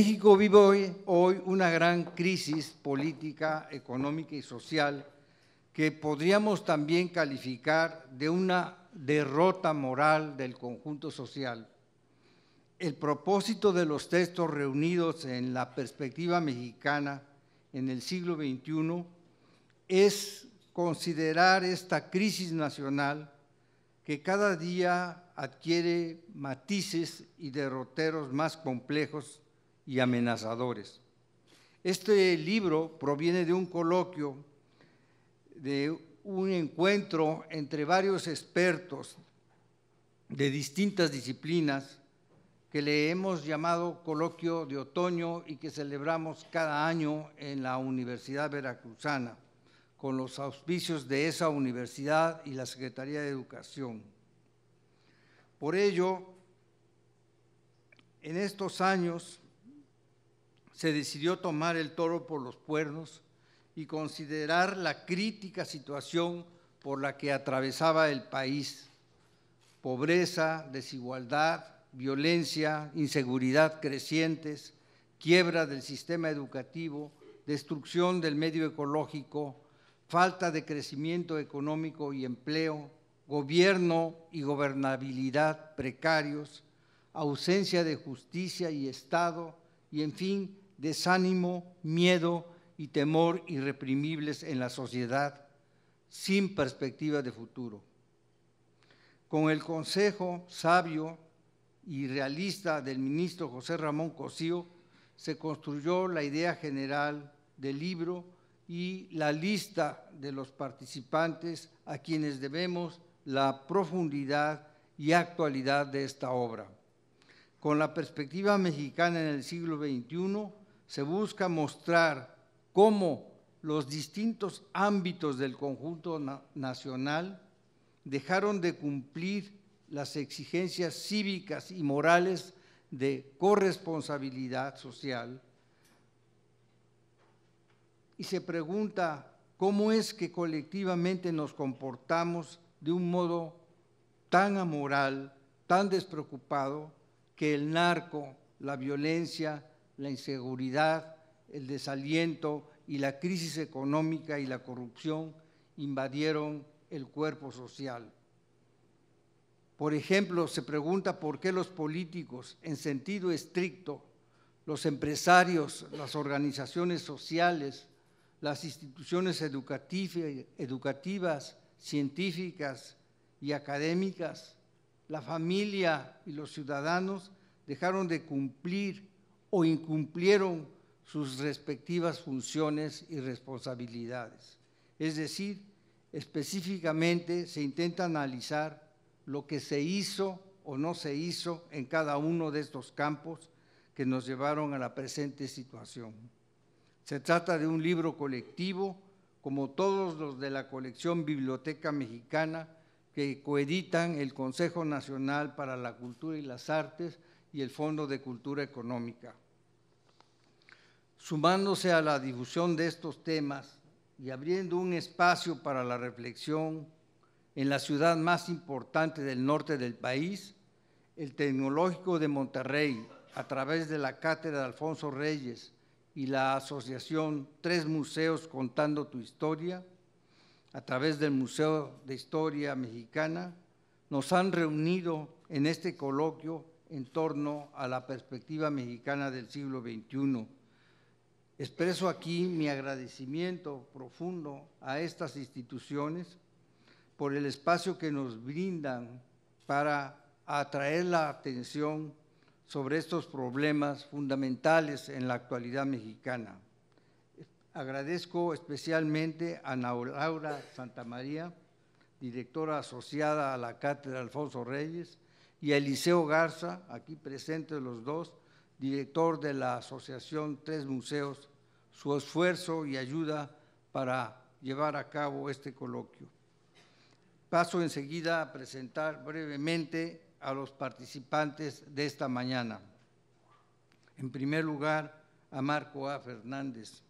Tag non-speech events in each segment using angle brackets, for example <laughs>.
México vive hoy, una gran crisis política, económica y social que podríamos también calificar de una derrota moral del conjunto social. El propósito de los textos reunidos en la perspectiva mexicana en el siglo XXI es considerar esta crisis nacional que cada día adquiere matices y derroteros más complejos y amenazadores. Este libro proviene de un coloquio, de un encuentro entre varios expertos de distintas disciplinas que le hemos llamado coloquio de otoño y que celebramos cada año en la Universidad Veracruzana, con los auspicios de esa universidad y la Secretaría de Educación. Por ello, en estos años se decidió tomar el toro por los cuernos y considerar la crítica situación por la que atravesaba el país. Pobreza, desigualdad, violencia, inseguridad crecientes, quiebra del sistema educativo, destrucción del medio ecológico, falta de crecimiento económico y empleo, gobierno y gobernabilidad precarios, ausencia de justicia y Estado, y en fin, desánimo, miedo y temor irreprimibles en la sociedad sin perspectiva de futuro. Con el consejo sabio y realista del ministro José Ramón Cosío, se construyó la idea general del libro y la lista de los participantes a quienes debemos la profundidad y actualidad de esta obra. Con la perspectiva mexicana en el siglo XXI, se busca mostrar cómo los distintos ámbitos del conjunto nacional dejaron de cumplir las exigencias cívicas y morales de corresponsabilidad social y se pregunta cómo es que colectivamente nos comportamos de un modo tan amoral, tan despreocupado, que el narco, la violencia la inseguridad, el desaliento y la crisis económica y la corrupción invadieron el cuerpo social. Por ejemplo, se pregunta por qué los políticos, en sentido estricto, los empresarios, las organizaciones sociales, las instituciones educativas, científicas y académicas, la familia y los ciudadanos dejaron de cumplir o incumplieron sus respectivas funciones y responsabilidades. Es decir, específicamente se intenta analizar lo que se hizo o no se hizo en cada uno de estos campos que nos llevaron a la presente situación. Se trata de un libro colectivo, como todos los de la colección Biblioteca Mexicana, que coeditan el Consejo Nacional para la Cultura y las Artes y el Fondo de Cultura Económica. Sumándose a la difusión de estos temas y abriendo un espacio para la reflexión en la ciudad más importante del norte del país, el Tecnológico de Monterrey, a través de la Cátedra de Alfonso Reyes y la Asociación Tres Museos Contando Tu Historia, a través del Museo de Historia Mexicana, nos han reunido en este coloquio en torno a la perspectiva mexicana del siglo XXI. Expreso aquí mi agradecimiento profundo a estas instituciones por el espacio que nos brindan para atraer la atención sobre estos problemas fundamentales en la actualidad mexicana. Agradezco especialmente a Laura Santamaría, directora asociada a la Cátedra Alfonso Reyes, y a Eliseo Garza, aquí presente los dos, director de la Asociación Tres Museos, su esfuerzo y ayuda para llevar a cabo este coloquio. Paso enseguida a presentar brevemente a los participantes de esta mañana. En primer lugar, a Marco A. Fernández.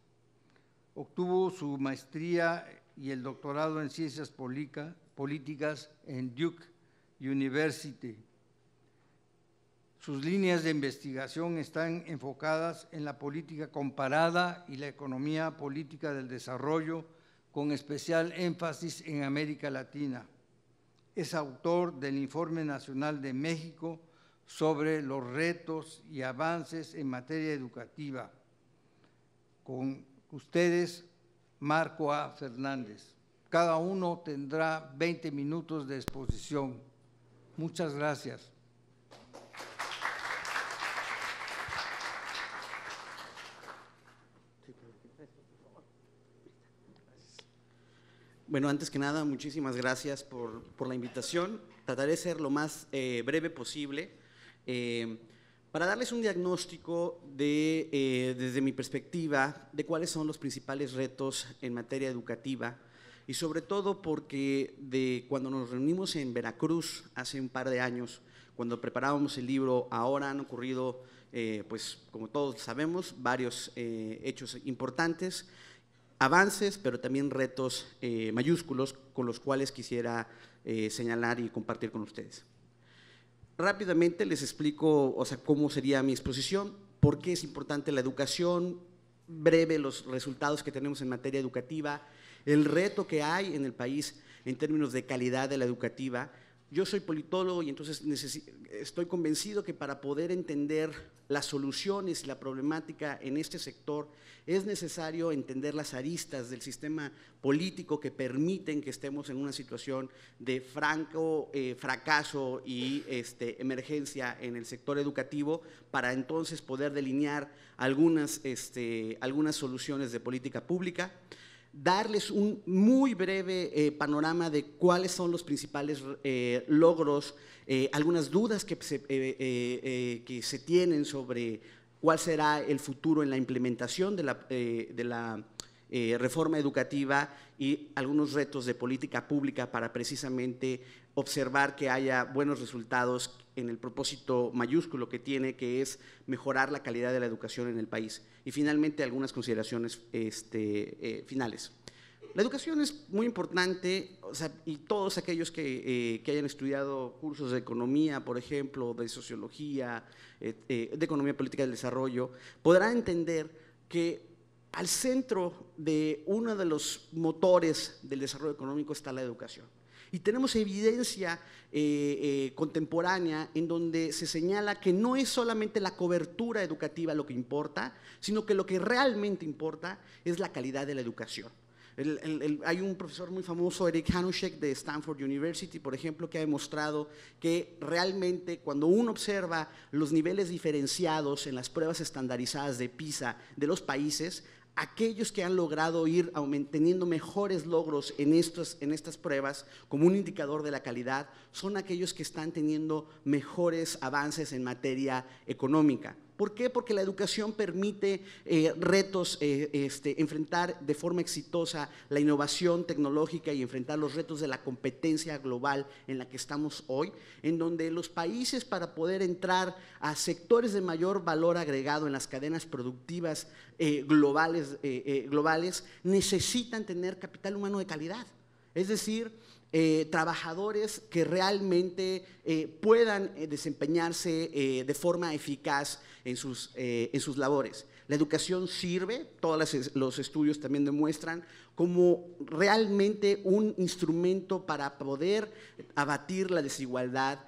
Obtuvo su maestría y el doctorado en ciencias políticas en Duke University sus líneas de investigación están enfocadas en la política comparada y la economía política del desarrollo, con especial énfasis en América Latina. Es autor del Informe Nacional de México sobre los retos y avances en materia educativa. Con ustedes, Marco A. Fernández. Cada uno tendrá 20 minutos de exposición. Muchas gracias. Bueno, antes que nada, muchísimas gracias por, la invitación. Trataré de ser lo más eh, breve posible. Eh, para darles un diagnóstico de, eh, desde mi perspectiva de cuáles son los principales retos en materia educativa y sobre todo porque de cuando nos reunimos en Veracruz hace un par de años, cuando preparábamos el libro, ahora han ocurrido, pues como todos sabemos, varios hechos importantes avances, pero también retos eh, mayúsculos con los cuales quisiera eh, señalar y compartir con ustedes. Rápidamente les explico o cómo sería mi exposición, por qué es importante la educación, breve los resultados que tenemos en materia educativa, el reto que hay en el país en términos de calidad de la educativa, yo soy politólogo y entonces estoy convencido que para poder entender las soluciones y la problemática en este sector es necesario entender las aristas del sistema político que permiten que estemos en una situación de franco eh, fracaso y este, emergencia en el sector educativo para entonces poder delinear algunas este, soluciones de política pública darles un muy breve eh, panorama de cuáles son los principales eh, logros, eh, algunas dudas que se, que se, tienen sobre cuál será el futuro en la implementación de la reforma educativa y algunos retos de política pública para precisamente observar que haya buenos resultados en el propósito mayúsculo que tiene, que es mejorar la calidad de la educación en el país. Y finalmente, algunas consideraciones este, eh, finales. La educación es muy importante y todos aquellos eh, que, hayan estudiado cursos de economía, por ejemplo, de sociología, eh, de economía política del desarrollo, podrán entender que al centro de uno de los motores del desarrollo económico está la educación. Y tenemos evidencia eh, eh, contemporánea en donde se señala que no es solamente la cobertura educativa lo que importa, sino que lo que realmente importa es la calidad de la educación. hay un profesor muy famoso, Eric Hanushek, de Stanford University, por ejemplo, que ha demostrado que realmente cuando uno observa los niveles diferenciados en las pruebas estandarizadas de PISA de los países, aquellos que han logrado ir teniendo mejores logros en, en estas pruebas como un indicador de la calidad son aquellos que están teniendo mejores avances en materia económica. ¿Por qué? Porque la educación permite eh, retos, eh, este, enfrentar de forma exitosa la innovación tecnológica y enfrentar los retos de la competencia global en la que estamos hoy, en donde los países para poder entrar a sectores de mayor valor agregado en las cadenas productivas eh, globales, globales necesitan tener capital humano de calidad. Es decir, eh, trabajadores que realmente eh, puedan eh, desempeñarse de forma eficaz en sus, en labores. La educación sirve, todos los estudios también demuestran, como realmente un instrumento para poder abatir la desigualdad,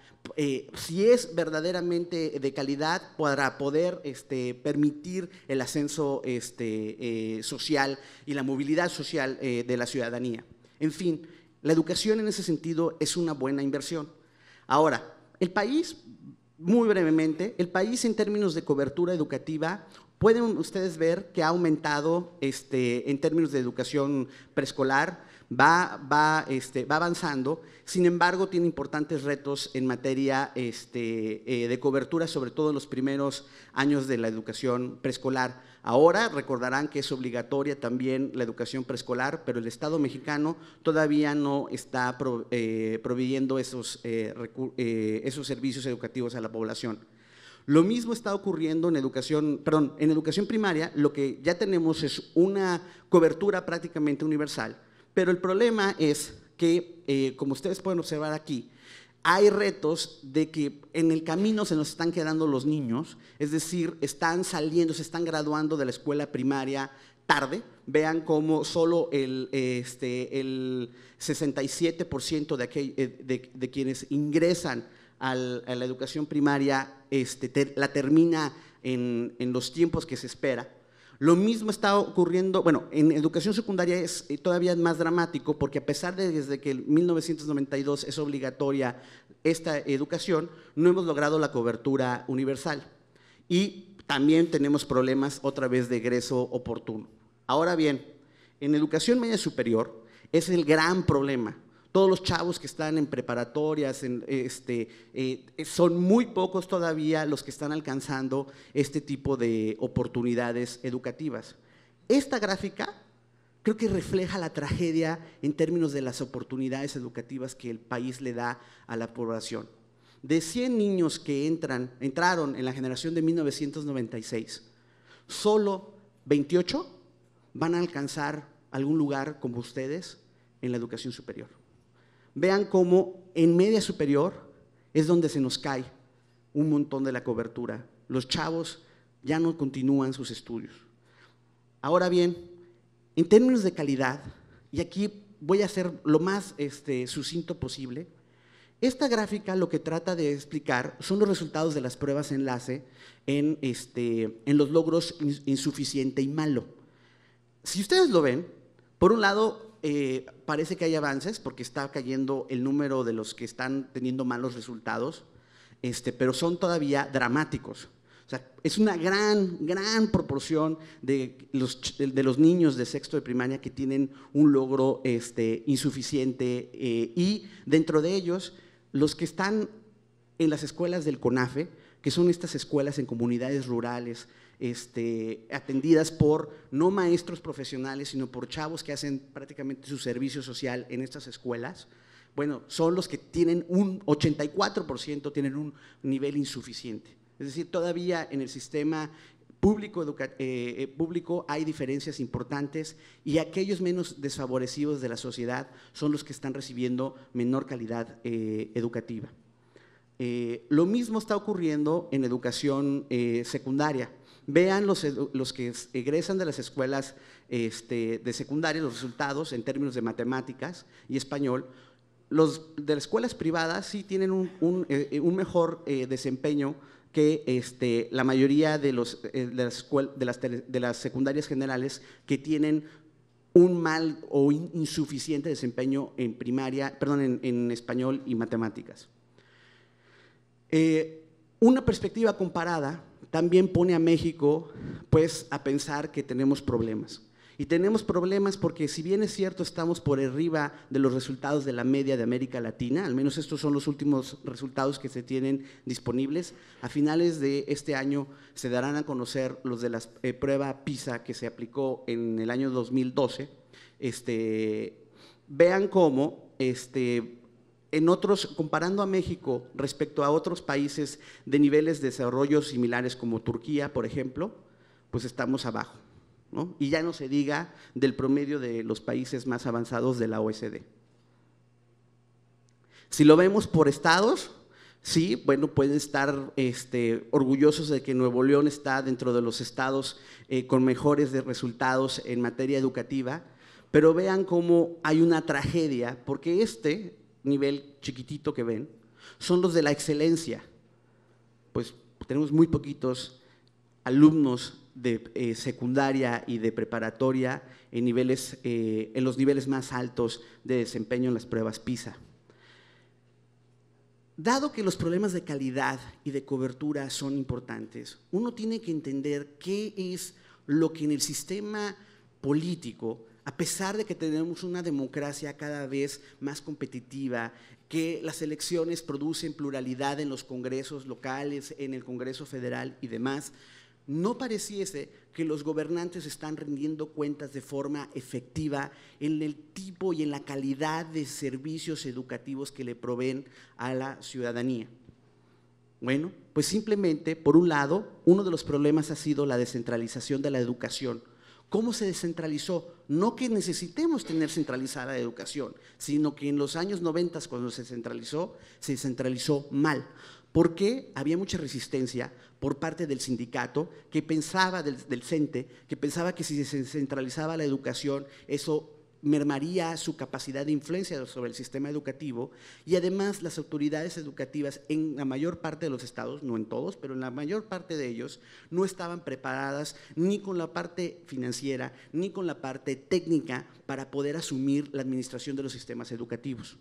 si es verdaderamente de calidad, para poder este, permitir el ascenso este, social y la movilidad social de la ciudadanía. En fin, la educación en ese sentido es una buena inversión. Ahora, el país, muy brevemente, el país en términos de cobertura educativa, pueden ustedes ver que ha aumentado este, en términos de educación preescolar, este, va, avanzando, sin embargo tiene importantes retos en materia este, eh, de cobertura, sobre todo en los primeros años de la educación preescolar. Ahora recordarán que es obligatoria también la educación preescolar, pero el Estado mexicano todavía no está pro, eh, proveyendo eh, eh, esos, servicios educativos a la población. Lo mismo está ocurriendo en educación, perdón, en educación primaria, lo que ya tenemos es una cobertura prácticamente universal, pero el problema es que, como ustedes pueden observar aquí, hay retos de que en el camino se nos están quedando los niños, es decir, están saliendo, se están graduando de la escuela primaria tarde. Vean cómo solo el, este, el 67% de, aquel, eh, de, quienes ingresan a la educación primaria este, la termina en los tiempos que se espera. Lo mismo está ocurriendo, bueno, en educación secundaria es eh, todavía más dramático porque a pesar de desde que 1992 es obligatoria esta educación, no hemos logrado la cobertura universal. Y también tenemos problemas otra vez de egreso oportuno. Ahora bien, en educación media superior es el gran problema. Todos los chavos que están en preparatorias este, eh, son muy pocos todavía los que están alcanzando este tipo de oportunidades educativas. Esta gráfica creo que refleja la tragedia en términos de las oportunidades educativas que el país le da a la población. De 100 niños que entran, entraron en la generación de 1996, solo 28 van a alcanzar algún lugar como ustedes en la educación superior vean cómo en media superior es donde se nos cae un montón de la cobertura. Los chavos ya no continúan sus estudios. Ahora bien, en términos de calidad, y aquí voy a ser lo más este, sucinto posible, esta gráfica lo que trata de explicar son los resultados de las pruebas enlace este, en los logros insuficiente y malo. Si ustedes lo ven, por un lado eh, parece que hay avances porque está cayendo el número de los que están teniendo malos resultados, este, pero son todavía dramáticos. O sea, es una gran, gran proporción de los, de los niños de sexto de primaria que tienen un logro este, insuficiente eh, y dentro de ellos los que están en las escuelas del CONAFE, que son estas escuelas en comunidades rurales este, atendidas por no maestros profesionales, sino por chavos que hacen prácticamente su servicio social en estas escuelas, bueno, son los que tienen un 84%, tienen un nivel insuficiente. Es decir, todavía en el sistema público, eh, eh, público hay diferencias importantes y aquellos menos desfavorecidos de la sociedad son los que están recibiendo menor calidad eh, educativa. lo mismo está ocurriendo en educación secundaria. Vean los, que egresan de las escuelas este, de secundaria, los resultados en términos de matemáticas y español. Los de las escuelas privadas sí tienen un, eh, mejor eh, desempeño que este, la mayoría eh, de, las secundarias generales que tienen un mal o insuficiente desempeño en primaria, perdón, en, español y matemáticas. una perspectiva comparada también pone a México pues a pensar que tenemos problemas. Y tenemos problemas porque si bien es cierto estamos por arriba de los resultados de la media de América Latina, al menos estos son los últimos resultados que se tienen disponibles, a finales de este año se darán a conocer los de la eh, prueba PISA que se aplicó en el año 2012. Este, vean cómo este, en otros, comparando a México respecto a otros países de niveles de desarrollo similares como Turquía, por ejemplo, pues estamos abajo. Y ya no se diga del promedio de los países más avanzados de la OSD. Si lo vemos por estados, sí, bueno, pueden estar este, orgullosos de que Nuevo León está dentro de los estados eh, con mejores resultados en materia educativa, pero vean cómo hay una tragedia, porque este, nivel chiquitito que ven, son los de la excelencia. Pues tenemos muy poquitos alumnos de eh, secundaria y de preparatoria en, niveles, eh, en los niveles más altos de desempeño en las pruebas PISA. Dado que los problemas de calidad y de cobertura son importantes, uno tiene que entender qué es lo que en el sistema político a pesar de que tenemos una democracia cada vez más competitiva, que las elecciones producen pluralidad en los congresos locales, en el Congreso Federal y demás, no pareciese que los gobernantes están rindiendo cuentas de forma efectiva en el tipo y en la calidad de servicios educativos que le proveen a la ciudadanía. Bueno, pues simplemente, por un lado, uno de los problemas ha sido la descentralización de la educación cómo se descentralizó. No que necesitemos tener centralizada la educación, sino que en los años 90, cuando se centralizó, se centralizó mal. Porque había mucha resistencia por parte del sindicato que pensaba, del, CENTE, que pensaba que si se descentralizaba la educación, eso mermaría su capacidad de influencia sobre el sistema educativo y además las autoridades educativas en la mayor parte de los estados, no en todos, pero en la mayor parte de ellos, no estaban preparadas ni con la parte financiera ni con la parte técnica para poder asumir la administración de los sistemas educativos.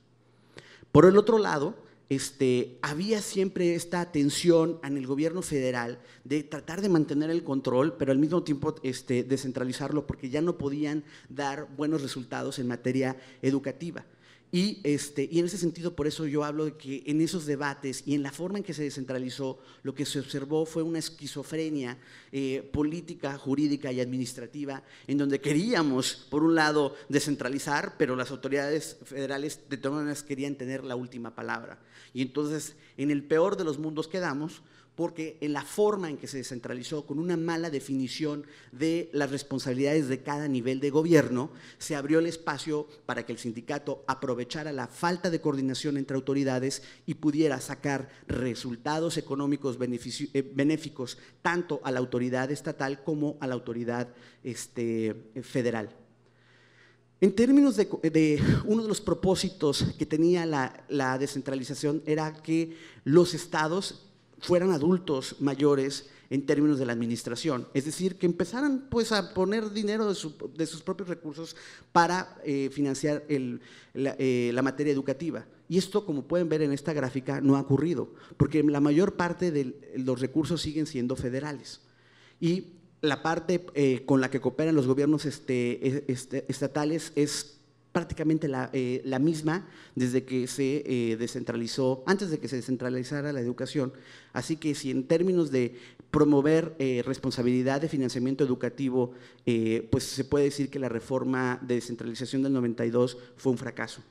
Por el otro lado, este, había siempre esta tensión en el gobierno federal de tratar de mantener el control, pero al mismo tiempo este, descentralizarlo porque ya no podían dar buenos resultados en materia educativa. Este, y, en ese sentido, por eso yo hablo de que en esos debates y en la forma en que se descentralizó, lo que se observó fue una esquizofrenia eh, política, jurídica y administrativa, en donde queríamos, por un lado, descentralizar, pero las autoridades federales de todas maneras querían tener la última palabra. Y entonces, en el peor de los mundos quedamos, porque en la forma en que se descentralizó, con una mala definición de las responsabilidades de cada nivel de gobierno, se abrió el espacio para que el sindicato aprovechara la falta de coordinación entre autoridades y pudiera sacar resultados económicos eh, benéficos tanto a la autoridad estatal como a la autoridad este, federal. En términos de, uno de los propósitos que tenía la, la descentralización era que los estados fueran adultos mayores en términos de la administración. Es decir, que empezaran pues, a poner dinero de, sus propios recursos para eh, financiar eh, la, materia educativa. Y esto, como pueden ver en esta gráfica, no ha ocurrido, porque la mayor parte de los recursos siguen siendo federales. Y la parte eh, con la que cooperan los gobiernos este, e, este, estatales es prácticamente la, misma desde que se descentralizó, antes de que se descentralizara la educación, Así que si en términos de promover eh, responsabilidad de financiamiento educativo, eh, pues se puede decir que la reforma de descentralización del 92 fue un fracaso.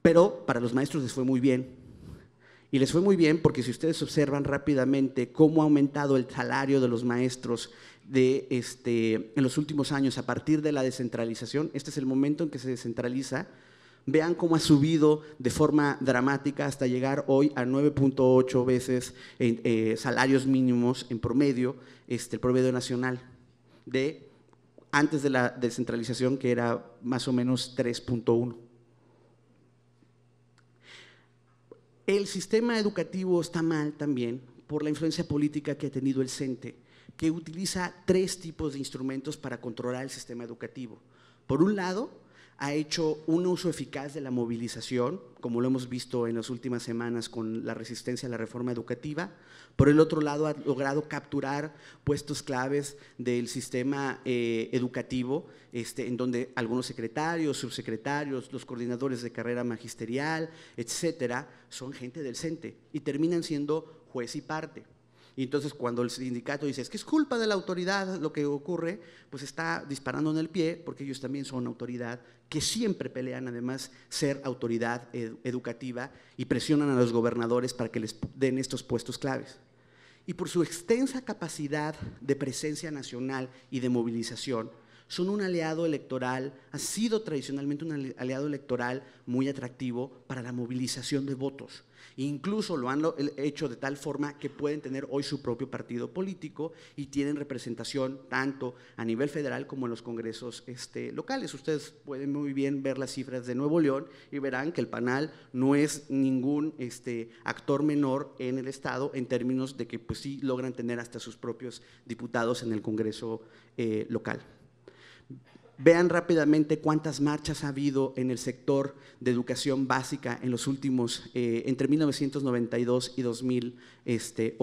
Pero para los maestros les fue muy bien. Y les fue muy bien porque si ustedes observan rápidamente cómo ha aumentado el salario de los maestros de este, en los últimos años a partir de la descentralización, este es el momento en que se descentraliza, Vean cómo ha subido de forma dramática hasta llegar hoy a 9.8 veces eh, salarios mínimos en promedio, este, el promedio nacional, de antes de la descentralización que era más o menos 3.1. El sistema educativo está mal también por la influencia política que ha tenido el CENTE, que utiliza tres tipos de instrumentos para controlar el sistema educativo. Por un lado, ha hecho un uso eficaz de la movilización, como lo hemos visto en las últimas semanas con la resistencia a la reforma educativa. Por el otro lado, ha logrado capturar puestos claves del sistema eh, educativo, este, en donde algunos secretarios, subsecretarios, los coordinadores de carrera magisterial, etcétera, son gente del CENTE y terminan siendo juez y parte. Y entonces cuando el sindicato dice, es que es culpa de la autoridad lo que ocurre, pues está disparando en el pie porque ellos también son autoridad que siempre pelean además ser autoridad educativa y presionan a los gobernadores para que les den estos puestos claves. Y por su extensa capacidad de presencia nacional y de movilización, son un aliado electoral, ha sido tradicionalmente un aliado electoral muy atractivo para la movilización de votos Incluso lo han hecho de tal forma que pueden tener hoy su propio partido político y tienen representación tanto a nivel federal como en los congresos este, locales. Ustedes pueden muy bien ver las cifras de Nuevo León y verán que el PANAL no es ningún este, actor menor en el Estado en términos de que pues, sí logran tener hasta sus propios diputados en el Congreso eh, local. Vean rápidamente cuántas marchas ha habido en el sector de educación básica en los últimos, eh, entre 1992 y 2008. Este,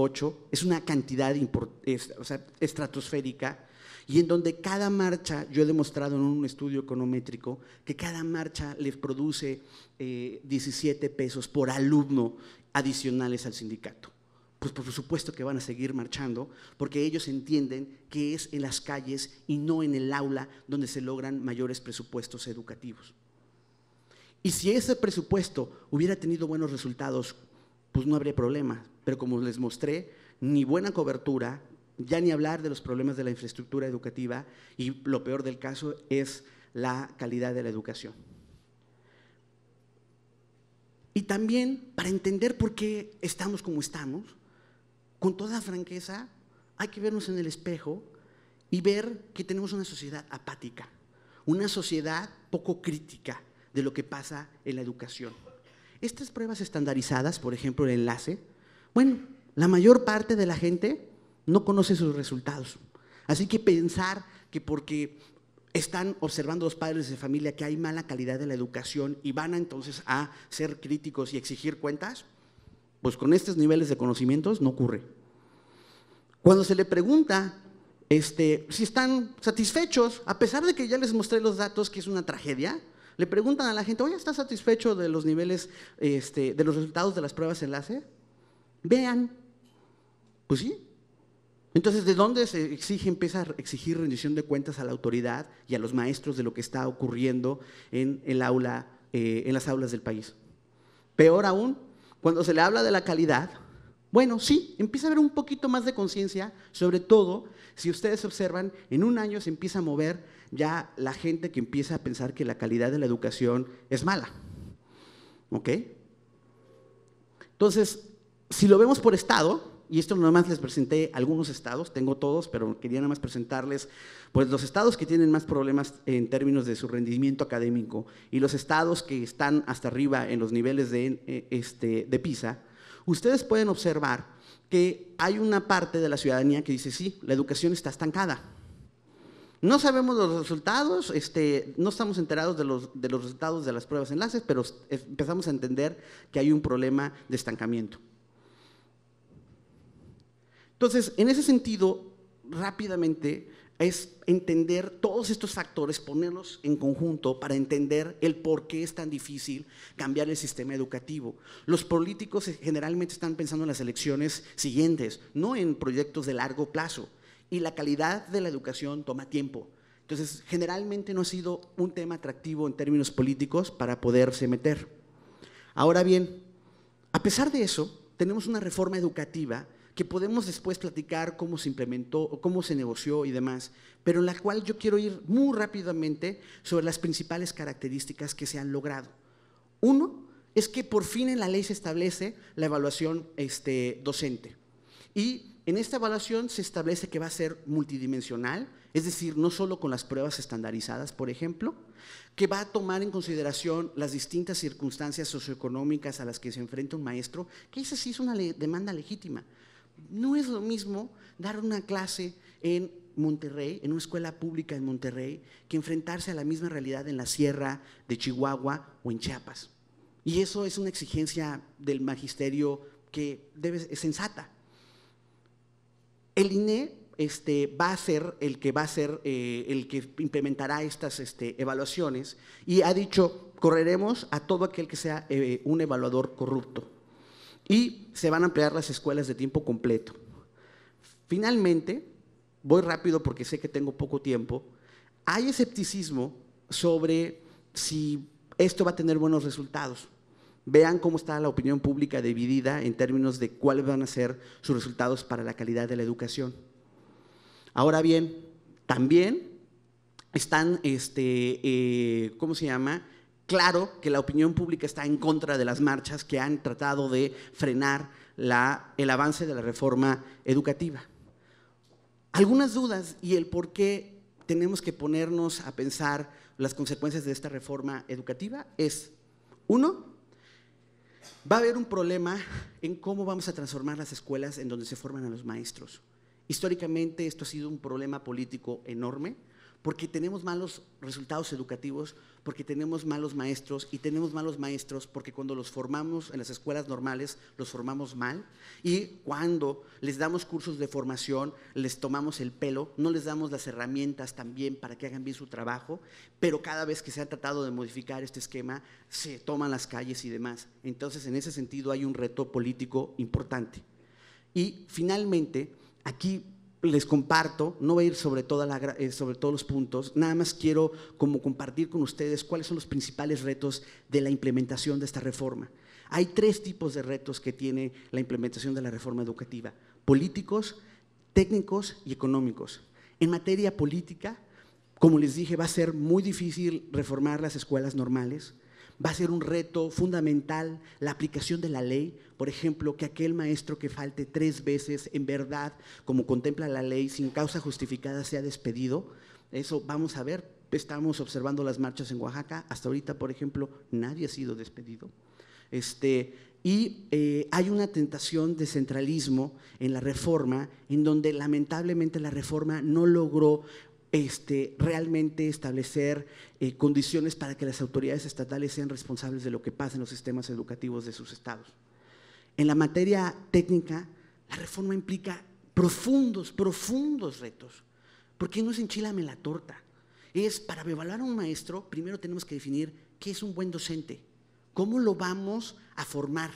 es una cantidad es, estratosférica y en donde cada marcha, yo he demostrado en un estudio econométrico, que cada marcha les produce 17 eh, pesos por alumno adicionales al sindicato pues por supuesto que van a seguir marchando, porque ellos entienden que es en las calles y no en el aula donde se logran mayores presupuestos educativos. Y si ese presupuesto hubiera tenido buenos resultados, pues no habría problema. Pero como les mostré, ni buena cobertura, ya ni hablar de los problemas de la infraestructura educativa y lo peor del caso es la calidad de la educación. Y también para entender por qué estamos como estamos, con toda franqueza, hay que vernos en el espejo y ver que tenemos una sociedad apática, una sociedad poco crítica de lo que pasa en la educación. Estas pruebas estandarizadas, por ejemplo, el enlace, bueno, la mayor parte de la gente no conoce sus resultados. Así que pensar que porque están observando los padres de familia que hay mala calidad de la educación y van entonces a ser críticos y exigir cuentas, pues con estos niveles de conocimientos no ocurre. Cuando se le pregunta este, si están satisfechos, a pesar de que ya les mostré los datos, que es una tragedia, le preguntan a la gente, oye, ¿estás satisfecho de los niveles, este, de los resultados de las pruebas enlace? Vean. Pues sí. Entonces, ¿de dónde se exige, empieza a exigir rendición de cuentas a la autoridad y a los maestros de lo que está ocurriendo en, el aula, eh, en las aulas del país? Peor aún, cuando se le habla de la calidad, bueno, sí, empieza a haber un poquito más de conciencia, sobre todo si ustedes observan, en un año se empieza a mover ya la gente que empieza a pensar que la calidad de la educación es mala. ¿Ok? Entonces, si lo vemos por estado, y esto nomás más les presenté algunos estados, tengo todos, pero quería nada más presentarles pues, los estados que tienen más problemas en términos de su rendimiento académico y los estados que están hasta arriba en los niveles de, eh, este, PISA, ustedes pueden observar que hay una parte de la ciudadanía que dice, sí, la educación está estancada. No sabemos los resultados, este, no estamos enterados de los, de los resultados de las pruebas enlaces, pero empezamos a entender que hay un problema de estancamiento. Entonces, en ese sentido, rápidamente es entender todos estos factores, ponerlos en conjunto para entender el por qué es tan difícil cambiar el sistema educativo. Los políticos generalmente están pensando en las elecciones siguientes, no en proyectos de largo plazo. Y la calidad de la educación toma tiempo. Entonces, generalmente no ha sido un tema atractivo en términos políticos para poderse meter. Ahora bien, a pesar de eso, tenemos una reforma educativa que podemos después platicar cómo se implementó o cómo se negoció y demás, pero en la cual yo quiero ir muy rápidamente sobre las principales características que se han logrado. Uno es que por fin en la ley se establece la evaluación este, docente y en esta evaluación se establece que va a ser multidimensional, es decir, no solo con las pruebas estandarizadas, por ejemplo, que va a tomar en consideración las distintas circunstancias socioeconómicas a las que se enfrenta un maestro, que esa sí es una demanda legítima no es lo mismo dar una clase en Monterrey, en una escuela pública en Monterrey, que enfrentarse a la misma realidad en la sierra de Chihuahua o en Chiapas. Y eso es una exigencia del magisterio que debe, es sensata. El INE este, va a ser el que va a ser eh, el que implementará estas este, evaluaciones y ha dicho correremos a todo aquel que sea eh, un evaluador corrupto. Y se van a ampliar las escuelas de tiempo completo. Finalmente, voy rápido porque sé que tengo poco tiempo, hay escepticismo sobre si esto va a tener buenos resultados. Vean cómo está la opinión pública dividida en términos de cuáles van a ser sus resultados para la calidad de la educación. Ahora bien, también están, este, eh, ¿cómo se llama? claro que la opinión pública está en contra de las marchas que han tratado de frenar el avance de la reforma educativa. Algunas dudas y el por qué tenemos que ponernos a pensar las consecuencias de esta reforma educativa es, uno, va a haber un problema en cómo vamos a transformar las escuelas en donde se forman a los maestros. Históricamente esto ha sido un problema político enorme porque tenemos malos resultados educativos, porque tenemos malos maestros y tenemos malos maestros porque cuando los formamos en las escuelas normales los formamos mal y cuando les damos cursos de formación les tomamos el pelo, no les damos las herramientas también para que hagan bien su trabajo, pero cada vez que se ha tratado de modificar este esquema se toman las calles y demás. Entonces en ese sentido hay un reto político importante. Y finalmente aquí les comparto, no voy a ir eh, sobre, todos los puntos, nada más quiero como compartir con ustedes cuáles son los principales retos de la implementación de esta reforma. Hay tres tipos de retos que tiene la implementación de la reforma educativa, políticos, técnicos y económicos. En materia política, como les dije, va a ser muy difícil reformar las escuelas normales, va a ser un reto fundamental la aplicación de la ley. Por ejemplo, que aquel maestro que falte tres veces, en verdad, como contempla la ley, sin causa justificada, sea despedido. Eso vamos a ver. Estamos observando las marchas en Oaxaca. Hasta ahorita, por ejemplo, nadie ha sido despedido. Este, y eh, hay una tentación de centralismo en la reforma, en donde lamentablemente la reforma no logró este, realmente establecer eh, condiciones para que las autoridades estatales sean responsables de lo que pasa en los sistemas educativos de sus estados. En la materia técnica, la reforma implica profundos, profundos retos, porque no es enchilame la torta. Es para evaluar a un maestro, primero tenemos que definir qué es un buen docente, cómo lo vamos a formar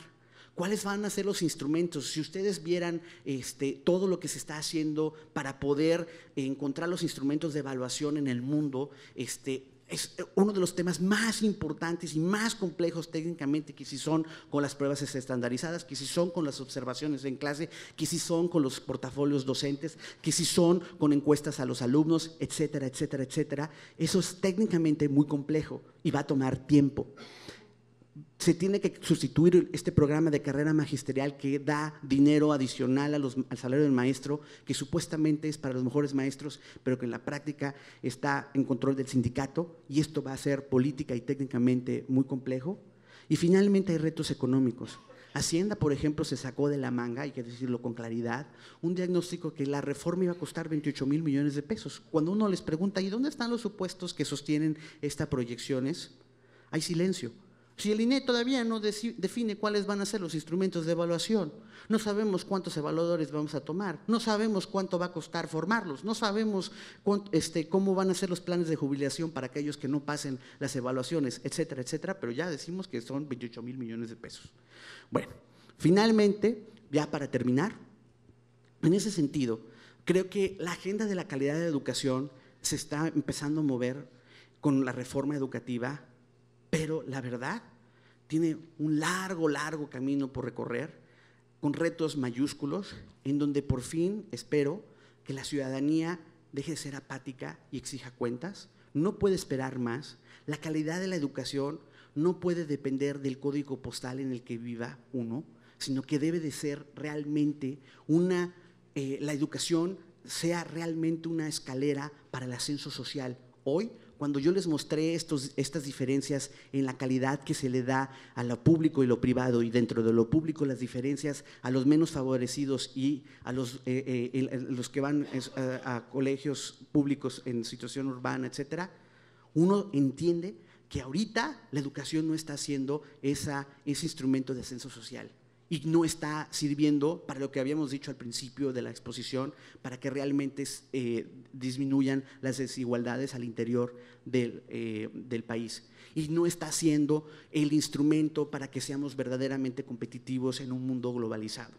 ¿Cuáles van a ser los instrumentos? Si ustedes vieran este, todo lo que se está haciendo para poder encontrar los instrumentos de evaluación en el mundo, este, es uno de los temas más importantes y más complejos técnicamente, que si son con las pruebas estandarizadas, que si son con las observaciones en clase, que si son con los portafolios docentes, que si son con encuestas a los alumnos, etcétera, etcétera, etcétera. Eso es técnicamente muy complejo y va a tomar tiempo se tiene que sustituir este programa de carrera magisterial que da dinero adicional al salario del maestro, que supuestamente es para los mejores maestros, pero que en la práctica está en control del sindicato, y esto va a ser política y técnicamente muy complejo. Y finalmente hay retos económicos. Hacienda, por ejemplo, se sacó de la manga, hay que decirlo con claridad, un diagnóstico que la reforma iba a costar 28 mil millones de pesos. Cuando uno les pregunta, ¿y dónde están los supuestos que sostienen estas proyecciones? Hay silencio. Si el INE todavía no define cuáles van a ser los instrumentos de evaluación, no sabemos cuántos evaluadores vamos a tomar, no sabemos cuánto va a costar formarlos, no sabemos este, cómo van a ser los planes de jubilación para aquellos que no pasen las evaluaciones, etcétera, etcétera, pero ya decimos que son 28 mil millones de pesos. Bueno, finalmente, ya para terminar, en ese sentido, creo que la agenda de la calidad de educación se está empezando a mover con la reforma educativa pero la verdad tiene un largo, largo camino por recorrer, con retos mayúsculos, en donde por fin espero que la ciudadanía deje de ser apática y exija cuentas. No puede esperar más. La calidad de la educación no puede depender del código postal en el que viva uno, sino que debe de ser realmente una, eh, la educación sea realmente una escalera para el ascenso social. Hoy cuando yo les mostré estas diferencias en la calidad que se le da a lo público y lo privado, y dentro de lo público las diferencias a los menos favorecidos y a los, eh, eh, los que van a, colegios públicos en situación urbana, etcétera, uno entiende que ahorita la educación no está siendo ese instrumento de ascenso social y no está sirviendo para lo que habíamos dicho al principio de la exposición, para que realmente eh, disminuyan las desigualdades al interior eh, del, país. Y no está siendo el instrumento para que seamos verdaderamente competitivos en un mundo globalizado.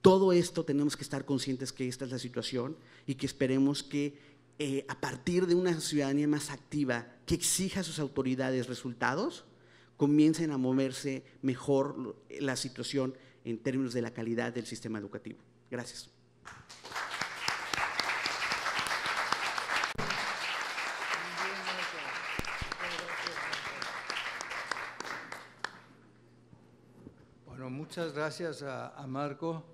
Todo esto tenemos que estar conscientes que esta es la situación y que esperemos que eh, a partir de una ciudadanía más activa que exija a sus autoridades resultados, comiencen a moverse mejor la situación en términos de la calidad del sistema educativo. Gracias. Bueno, muchas gracias a, Marco,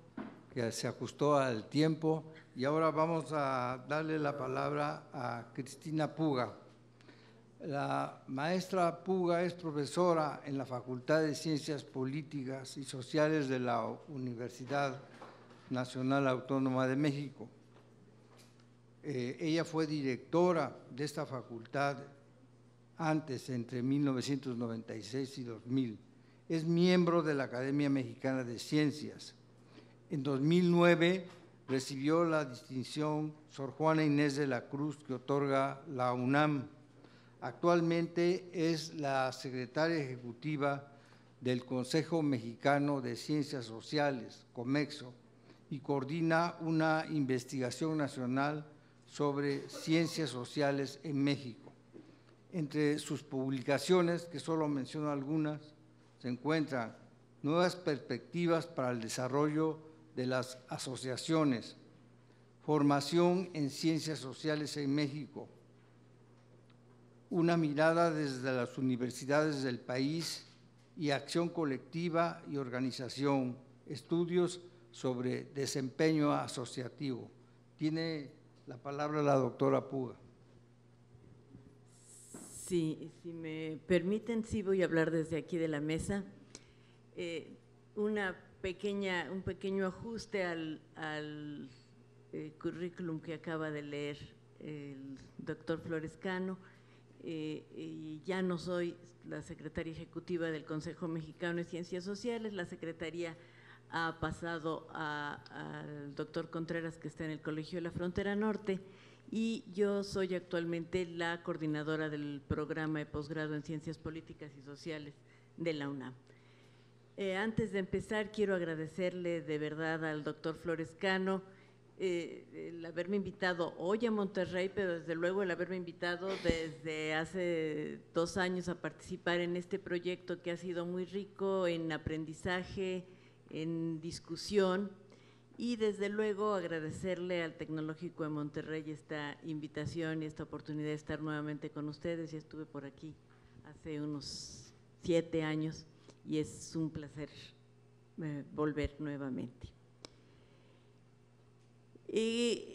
que se ajustó al tiempo. Y ahora vamos a darle la palabra a Cristina Puga. La maestra Puga es profesora en la Facultad de Ciencias Políticas y Sociales de la Universidad Nacional Autónoma de México. Eh, ella fue directora de esta facultad antes, entre 1996 y 2000. Es miembro de la Academia Mexicana de Ciencias. En 2009 recibió la distinción Sor Juana Inés de la Cruz que otorga la UNAM Actualmente es la secretaria ejecutiva del Consejo Mexicano de Ciencias Sociales, COMEXO, y coordina una investigación nacional sobre ciencias sociales en México. Entre sus publicaciones, que solo menciono algunas, se encuentran nuevas perspectivas para el desarrollo de las asociaciones, formación en ciencias sociales en México, una mirada desde las universidades del país y acción colectiva y organización, estudios sobre desempeño asociativo. Tiene la palabra la doctora Puga. Sí, si me permiten, sí voy a hablar desde aquí de la mesa. Eh, una pequeña, un pequeño ajuste al, eh, currículum que acaba de leer el doctor Florescano. Eh, ya no soy la secretaria ejecutiva del Consejo Mexicano de Ciencias Sociales, la secretaría ha pasado al doctor Contreras que está en el Colegio de la Frontera Norte y yo soy actualmente la coordinadora del programa de posgrado en Ciencias Políticas y Sociales de la UNAM. Eh, antes de empezar, quiero agradecerle de verdad al doctor Florescano Cano, eh, el haberme invitado hoy a Monterrey, pero desde luego el haberme invitado desde hace dos años a participar en este proyecto que ha sido muy rico en aprendizaje, en discusión y desde luego agradecerle al Tecnológico de Monterrey esta invitación y esta oportunidad de estar nuevamente con ustedes. Ya estuve por aquí hace unos siete años y es un placer eh, volver nuevamente. Eh,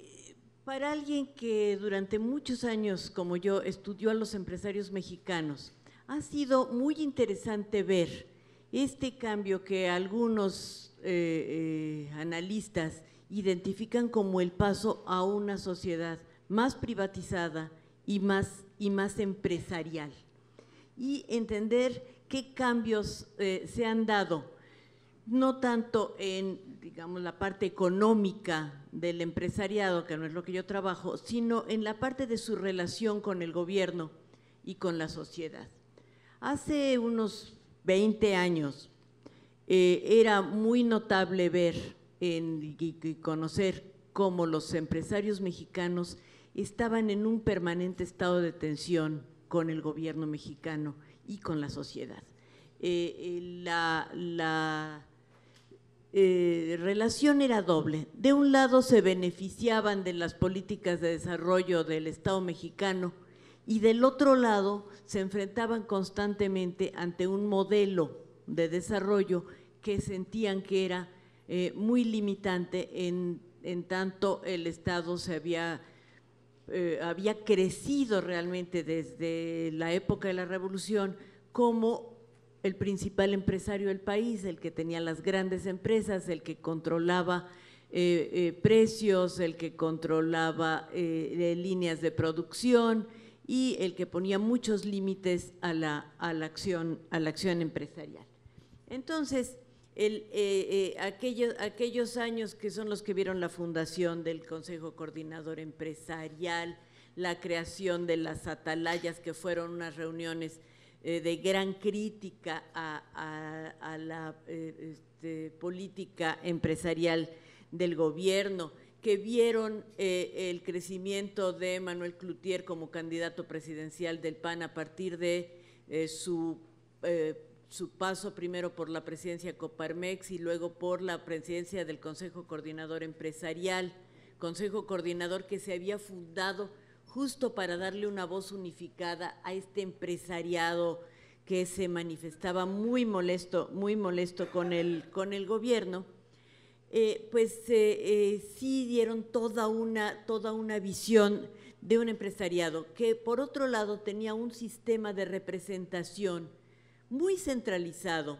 para alguien que durante muchos años, como yo, estudió a los empresarios mexicanos, ha sido muy interesante ver este cambio que algunos eh, eh, analistas identifican como el paso a una sociedad más privatizada y más, y más empresarial. Y entender qué cambios se han dado, no tanto en digamos, la parte económica del empresariado, que no es lo que yo trabajo, sino en la parte de su relación con el gobierno y con la sociedad. Hace unos 20 años eh, era muy notable ver en, y, conocer cómo los empresarios mexicanos estaban en un permanente estado de tensión con el gobierno mexicano y con la sociedad. Eh, eh, la eh, relación era doble. De un lado se beneficiaban de las políticas de desarrollo del Estado mexicano y del otro lado se enfrentaban constantemente ante un modelo de desarrollo que sentían que era eh, muy limitante en, tanto el Estado se había, eh, había crecido realmente desde la época de la Revolución como el principal empresario del país, el que tenía las grandes empresas, el que controlaba eh, eh, precios, el que controlaba eh, líneas de producción y el que ponía muchos límites a la, acción, a la acción empresarial. Entonces, aquellos, aquellos años que son los que vieron la fundación del Consejo Coordinador Empresarial, la creación de las atalayas que fueron unas reuniones eh, de gran crítica a, la eh, este, política empresarial del gobierno, que vieron eh, el crecimiento de Manuel Cloutier como candidato presidencial del PAN a partir de su, su paso primero por la presidencia Coparmex y luego por la presidencia del Consejo Coordinador Empresarial, Consejo Coordinador que se había fundado justo para darle una voz unificada a este empresariado que se manifestaba muy molesto, muy molesto con el, gobierno, eh, pues eh, eh, sí dieron toda una, toda una visión de un empresariado que por otro lado tenía un sistema de representación muy centralizado.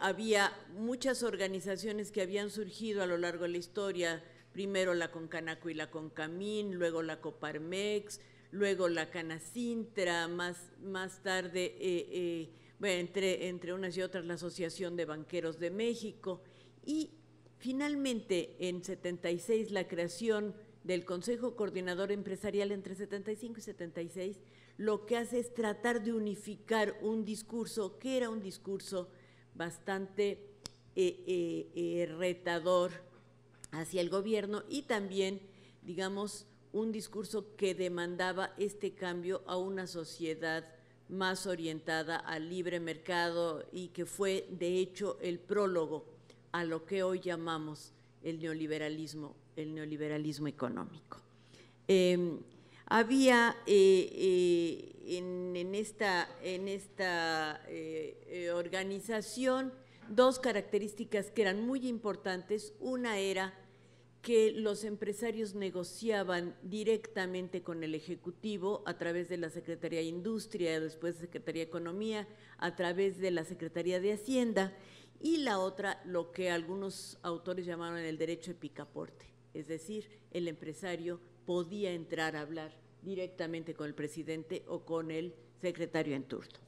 había muchas organizaciones que habían surgido a lo largo de la historia, primero la Concanaco y la Concamín, luego la Coparmex, luego la Canacintra, más, más tarde, eh, eh, entre, entre unas y otras, la Asociación de Banqueros de México. Y finalmente, en 76, la creación del Consejo Coordinador Empresarial entre 75 y 76, lo que hace es tratar de unificar un discurso que era un discurso bastante eh, retador, hacia el gobierno y también, digamos, un discurso que demandaba este cambio a una sociedad más orientada al libre mercado y que fue, de hecho, el prólogo a lo que hoy llamamos el neoliberalismo, el neoliberalismo económico. Em, había eh, eh, en esta eh, organización dos características que eran muy importantes. Una era que los empresarios negociaban directamente con el Ejecutivo a través de la Secretaría de Industria, después de Secretaría de Economía, a través de la Secretaría de Hacienda, y la otra, lo que algunos autores llamaron el derecho de picaporte, es decir, el empresario podía entrar a hablar directamente con el presidente o con el secretario en turno.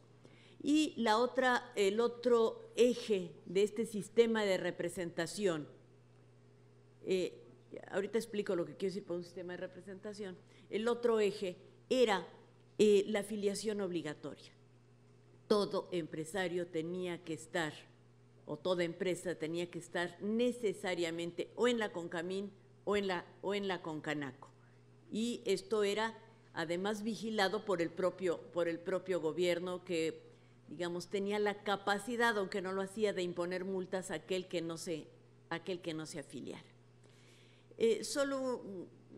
Y la otra, el otro eje de este sistema de representación, eh, ahorita explico lo que quiero decir por un sistema de representación, el otro eje era eh, la filiación obligatoria. Todo empresario tenía que estar, o toda empresa tenía que estar necesariamente o en la Concamín o en la, o en la Concanaco. Y esto era además vigilado por el propio, por el propio gobierno que digamos, tenía la capacidad, aunque no lo hacía, de imponer multas a aquel que no se, aquel que no se afiliara. Eh, solo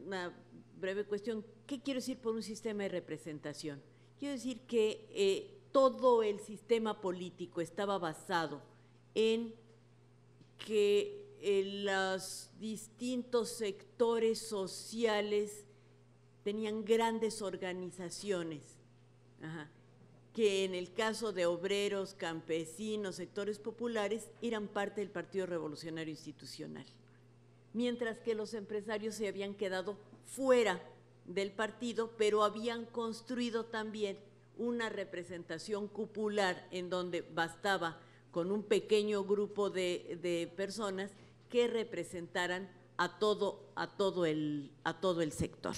una breve cuestión, ¿qué quiero decir por un sistema de representación? Quiero decir que eh, todo el sistema político estaba basado en que eh, los distintos sectores sociales tenían grandes organizaciones. Ajá que en el caso de obreros, campesinos, sectores populares, eran parte del Partido Revolucionario Institucional, mientras que los empresarios se habían quedado fuera del partido, pero habían construido también una representación cupular en donde bastaba con un pequeño grupo de, personas que representaran a todo, a todo el sector.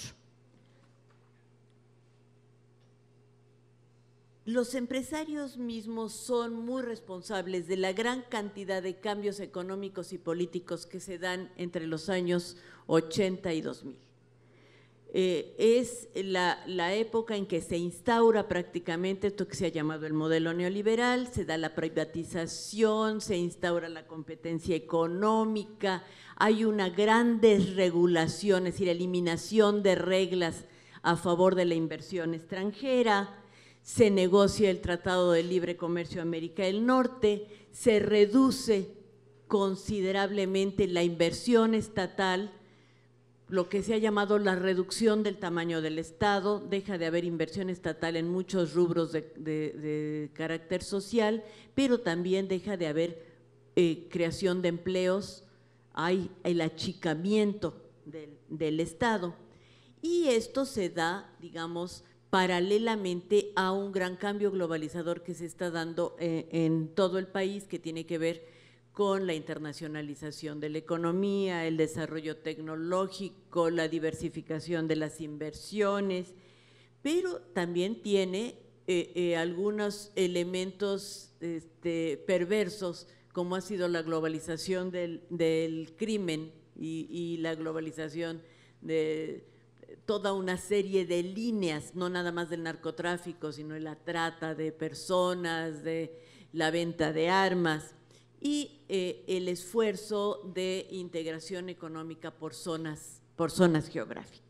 los empresarios mismos son muy responsables de la gran cantidad de cambios económicos y políticos que se dan entre los años 80 y 2000. Eh, es la, la, época en que se instaura prácticamente esto que se ha llamado el modelo neoliberal, se da la privatización, se instaura la competencia económica, hay una gran desregulación, es decir, eliminación de reglas a favor de la inversión extranjera, se negocia el Tratado de Libre Comercio América del Norte, se reduce considerablemente la inversión estatal, lo que se ha llamado la reducción del tamaño del Estado, deja de haber inversión estatal en muchos rubros de, carácter social, pero también deja de haber eh, creación de empleos, hay el achicamiento del Estado. Y esto se da, digamos, paralelamente a un gran cambio globalizador que se está dando eh, en todo el país, que tiene que ver con la internacionalización de la economía, el desarrollo tecnológico, la diversificación de las inversiones, pero también tiene eh, eh, algunos elementos este, perversos, como ha sido la globalización del, crimen y la globalización de toda una serie de líneas, no nada más del narcotráfico, sino de la trata de personas, de la venta de armas y eh, el esfuerzo de integración económica por zonas, por zonas geográficas.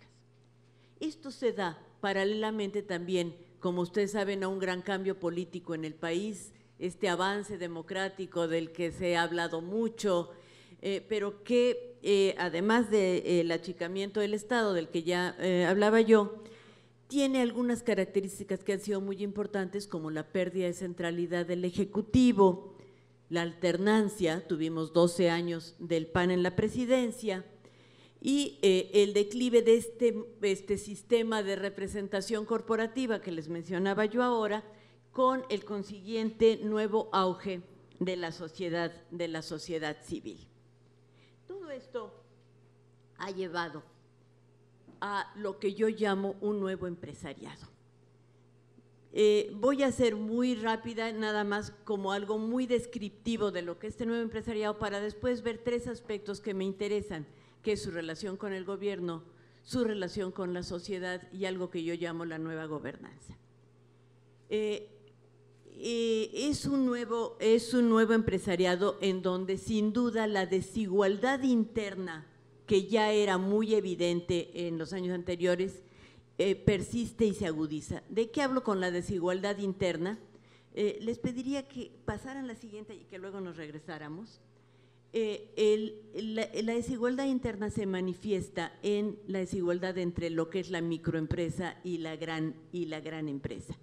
Esto se da paralelamente también, como ustedes saben, a un gran cambio político en el país, este avance democrático del que se ha hablado mucho, eh, pero que eh, además del eh, achicamiento del Estado del que ya hablaba yo, tiene algunas características que han sido muy importantes como la pérdida de centralidad del Ejecutivo, la alternancia, tuvimos 12 años del PAN en la presidencia, y el declive este, de este, sistema de representación corporativa que les mencionaba yo ahora, con el consiguiente nuevo auge de la de la sociedad civil. Todo esto ha llevado a lo que yo llamo un nuevo empresariado. Eh, voy a ser muy rápida, nada más como algo muy descriptivo de lo que este nuevo empresariado, para después ver tres aspectos que me interesan, que es su relación con el gobierno, su relación con la sociedad y algo que yo llamo la nueva gobernanza. Eh, eh, es, un nuevo, empresariado en donde sin duda la desigualdad interna, que ya era muy evidente en los años anteriores, eh, persiste y se agudiza. ¿De qué hablo con la desigualdad interna? Eh, les pediría que pasaran la siguiente y que luego nos regresáramos. la, desigualdad interna se manifiesta en la desigualdad entre lo que es la microempresa y y la gran empresa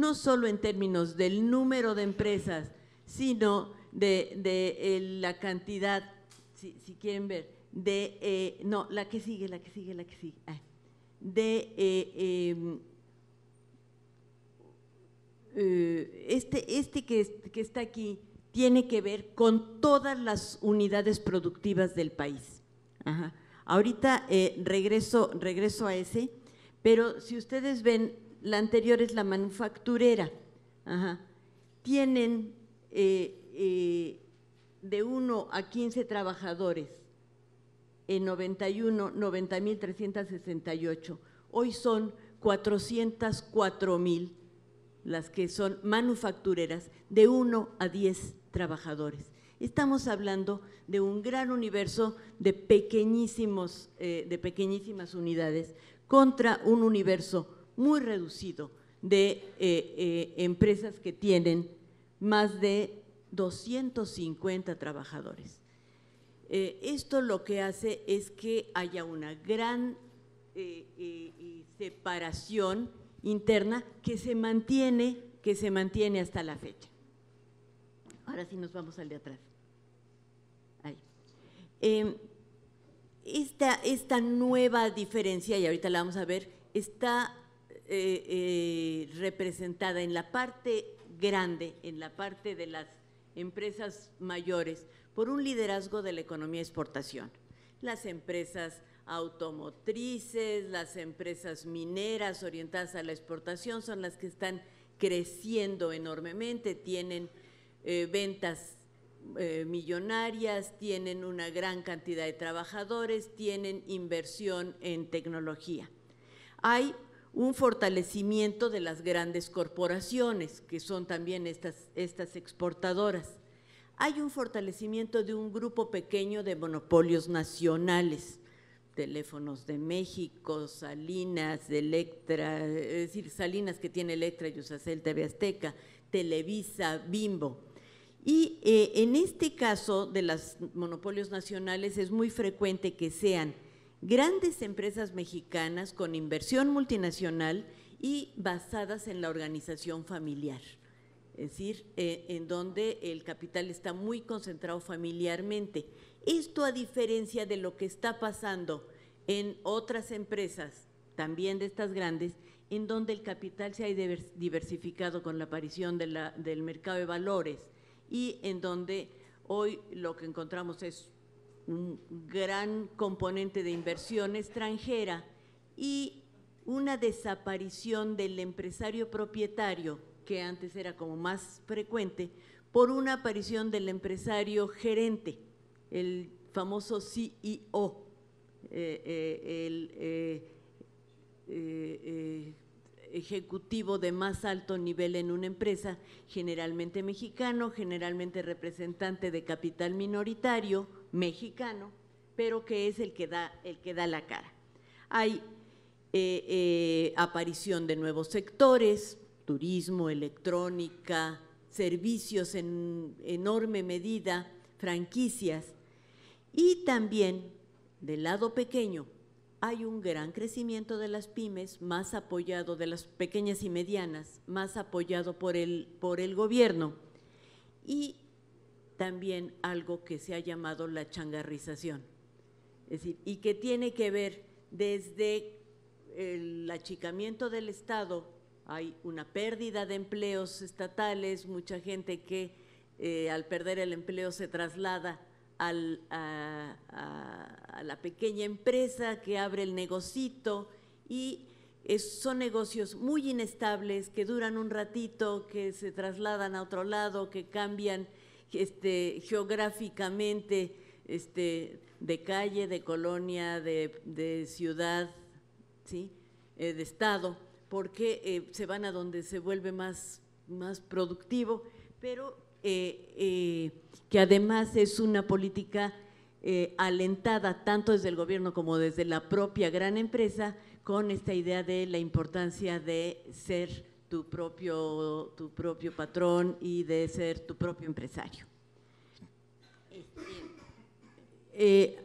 no solo en términos del número de empresas, sino de, eh, la cantidad, si, quieren ver, de, eh, no, la que sigue, la que sigue, la que sigue, ah, de eh, em, este, este que, que está aquí tiene que ver con todas las unidades productivas del país. Ahorita regreso, regreso a ese, pero si ustedes ven la anterior es la manufacturera. Tienen eh, eh, de 1 a 15 trabajadores en 91, 90.368. Hoy son 404.000 las que son manufactureras de 1 a 10 trabajadores. Estamos hablando de un gran universo de, eh, de pequeñísimas unidades contra un universo muy reducido de eh, eh, empresas que tienen más de 250 trabajadores. Eh, esto lo que hace es que haya una gran separación interna que se mantiene, que se mantiene hasta la fecha. Ahora sí nos vamos al de atrás. Ahí. Em, esta, esta nueva diferencia, y ahorita la vamos a ver, está eh, eh, representada en la parte grande, en la parte de las empresas mayores, por un liderazgo de la economía de exportación. Las empresas automotrices, las empresas mineras orientadas a la exportación son las que están creciendo enormemente, tienen eh, ventas millonarias, tienen una gran cantidad de trabajadores, tienen inversión en tecnología. Hay un fortalecimiento de las grandes corporaciones, que son también estas, estas exportadoras. Hay un fortalecimiento de un grupo pequeño de monopolios nacionales, Teléfonos de México, Salinas, Electra, es decir, Salinas que tiene Electra y Usacel TV Azteca, Televisa, Bimbo. Y eh, en este caso de los monopolios nacionales es muy frecuente que sean grandes empresas mexicanas con inversión multinacional y basadas en la organización familiar. Es decir, eh, en donde el capital está muy concentrado familiarmente. Esto a diferencia de lo que está pasando en otras empresas, también de estas grandes, en donde el capital se ha diversificado con la aparición del mercado de valores y en donde hoy lo que encontramos es un gran componente de inversión extranjera y una desaparición del empresario propietario, que antes era como más frecuente, por una aparición del empresario gerente, el famoso CEO, eh, eh, el eh, ejecutivo de más alto nivel en una empresa, generalmente mexicano, generalmente representante de capital minoritario, mexicano, pero que es el que da, el que da la cara. Hay eh, eh, aparición de nuevos sectores, turismo, electrónica, servicios en enorme medida, franquicias, y también del lado pequeño hay un gran crecimiento de las pymes, más apoyado de las pequeñas y medianas, más apoyado por el, por el gobierno. Y también algo que se ha llamado la changarrización. Es decir, y que tiene que ver desde el achicamiento del Estado, hay una pérdida de empleos estatales, mucha gente que eh, al perder el empleo se traslada a, la pequeña empresa que abre el negocito y son negocios muy inestables que duran un ratito, que se trasladan a otro lado, que cambian este, geográficamente este, de calle, de colonia, de, ciudad, eh, de estado, porque eh, se van a donde se vuelve más, productivo, pero eh, que además es una política alentada tanto desde el gobierno como desde la propia gran empresa con esta idea de la importancia de ser tu propio, tu propio patrón y de ser tu propio empresario. Este, eh,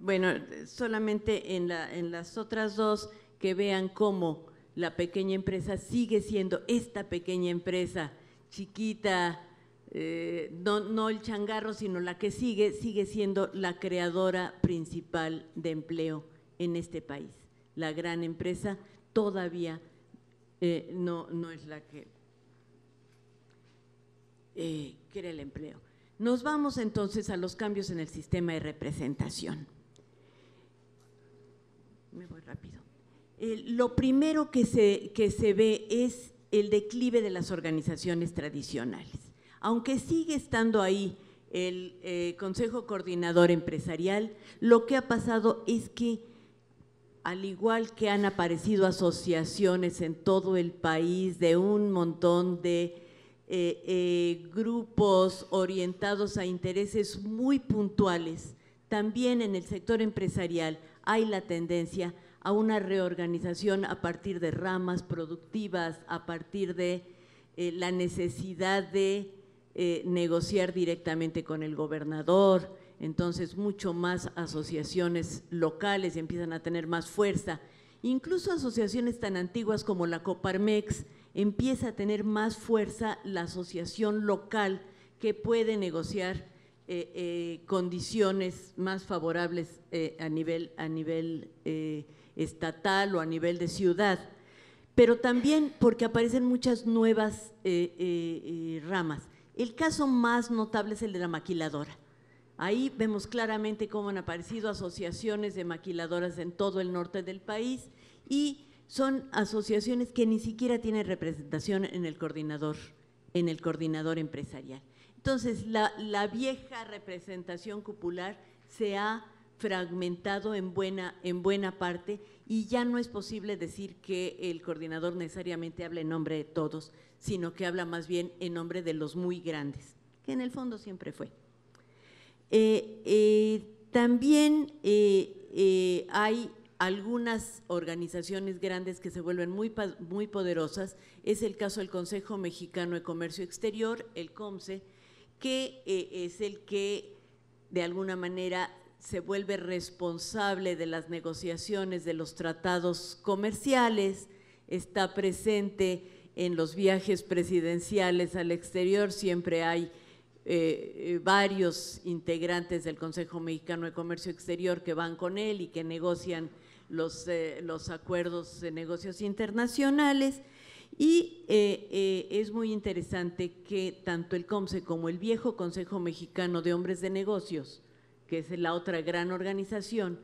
bueno, solamente en, las otras dos que vean cómo la pequeña empresa sigue siendo esta pequeña empresa chiquita, eh, no, no, el changarro, sino la que sigue, sigue siendo la creadora principal de empleo en este país. La gran empresa todavía eh, no, no es la que eh, el empleo. Nos vamos entonces a los cambios en el sistema de representación. Me voy rápido. lo primero que se, que se ve es el declive de las organizaciones tradicionales. Aunque sigue estando ahí el eh, Consejo Coordinador Empresarial, lo que ha pasado es que al igual que han aparecido asociaciones en todo el país de un montón de eh, eh, grupos orientados a intereses muy puntuales, también en el sector empresarial hay la tendencia a una reorganización a partir de ramas productivas, a partir de eh, la necesidad de negociar directamente con el gobernador, entonces mucho más asociaciones locales empiezan a tener más fuerza. Incluso asociaciones tan antiguas como la Coparmex empieza a tener más fuerza la asociación local que puede negociar eh, eh, condiciones más favorables eh, a nivel, a nivel estatal o a nivel de ciudad, pero también porque aparecen muchas nuevas ramas. El caso más notable es el de la maquiladora Ahí vemos claramente cómo han aparecido asociaciones de maquiladoras en todo el norte del país y son asociaciones que ni siquiera tienen representación en el coordinador, en el coordinador empresarial. Entonces, la, vieja representación cupular se ha fragmentado en buena, en buena parte y ya no es posible decir que el coordinador necesariamente habla en nombre de todos, sino que habla más bien en nombre de los muy grandes, que en el fondo siempre fue. Eh, eh, también eh, hay algunas organizaciones grandes que se vuelven muy, muy poderosas. Es el caso del Consejo Mexicano de Comercio Exterior, el COMCE, que es el que de alguna manera se vuelve responsable de las negociaciones de los tratados comerciales, está presente en los viajes presidenciales al exterior, siempre hay eh, eh, varios integrantes del Consejo Mexicano de Comercio Exterior que van con él y que negocian los, eh, los acuerdos de negocios internacionales. Y es muy interesante que tanto el COMCE como el viejo Consejo Mexicano de Hombres de Negocios, que es la otra gran organización,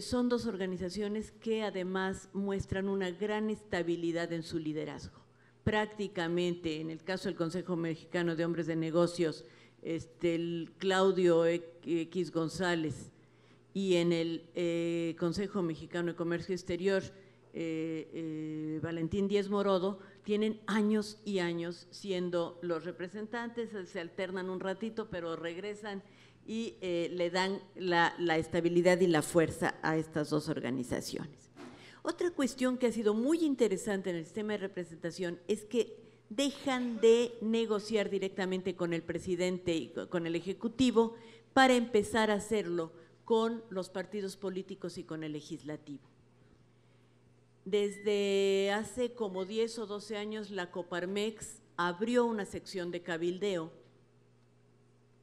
son dos organizaciones que además muestran una gran estabilidad en su liderazgo prácticamente, en el caso del Consejo Mexicano de Hombres de Negocios, este, Claudio X González, y en el eh, Consejo Mexicano de Comercio Exterior, eh, eh, Valentín Díez Morodo, tienen años y años siendo los representantes, se alternan un ratito, pero regresan y le dan la estabilidad y la fuerza a estas dos organizaciones. Otra cuestión que ha sido muy interesante en el sistema de representación es que dejan de negociar directamente con el presidente y con el Ejecutivo para empezar a hacerlo con los partidos políticos y con el legislativo. Desde hace como 10 o 12 años la Coparmex abrió una sección de cabildeo.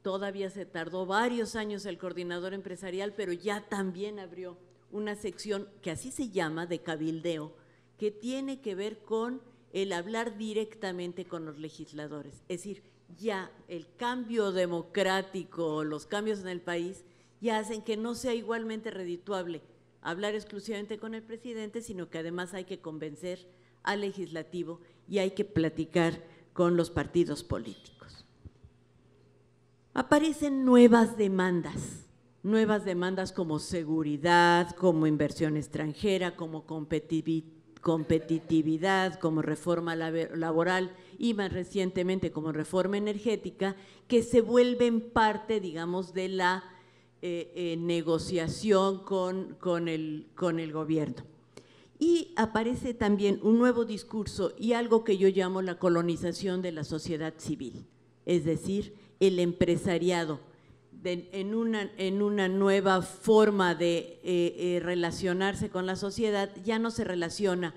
Todavía se tardó varios años el coordinador empresarial, pero ya también abrió una sección que así se llama de cabildeo, que tiene que ver con el hablar directamente con los legisladores. Es decir, ya el cambio democrático, los cambios en el país, ya hacen que no sea igualmente redituable hablar exclusivamente con el presidente, sino que además hay que convencer al legislativo y hay que platicar con los partidos políticos. Aparecen nuevas demandas nuevas demandas como seguridad, como inversión extranjera, como competitividad, como reforma laboral y más recientemente como reforma energética, que se vuelven parte, digamos, de la eh, eh, negociación con el gobierno. Y aparece también un nuevo discurso y algo que yo llamo la colonización de la sociedad civil, es decir, el empresariado, en, una, en, una, nueva forma de eh, eh, relacionarse con la sociedad, ya no se relaciona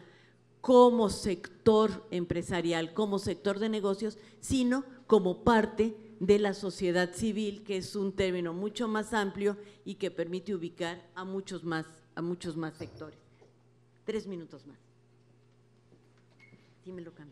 como sector empresarial, como sector de negocios, sino como parte de la sociedad civil, que es un término mucho más amplio y que permite ubicar a muchos más, a muchos más sectores. Tres minutos más. Dímelo, me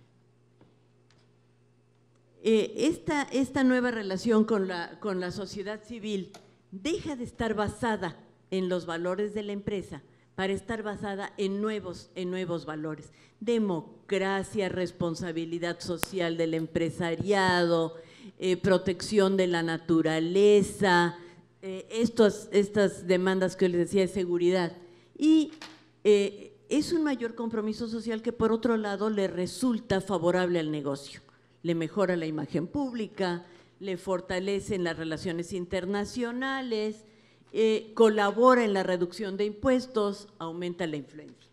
eh, esta, esta, nueva relación con la, con la sociedad civil deja de estar basada en los valores de la empresa para estar basada en nuevos, en nuevos valores. Democracia, responsabilidad social del empresariado, eh, protección de la naturaleza, eh, estas demandas que les decía de seguridad. Y es un mayor compromiso social que por otro lado le resulta favorable al negocio le mejora la imagen pública, le fortalece en las relaciones internacionales, eh, colabora en la reducción de impuestos, aumenta la influencia.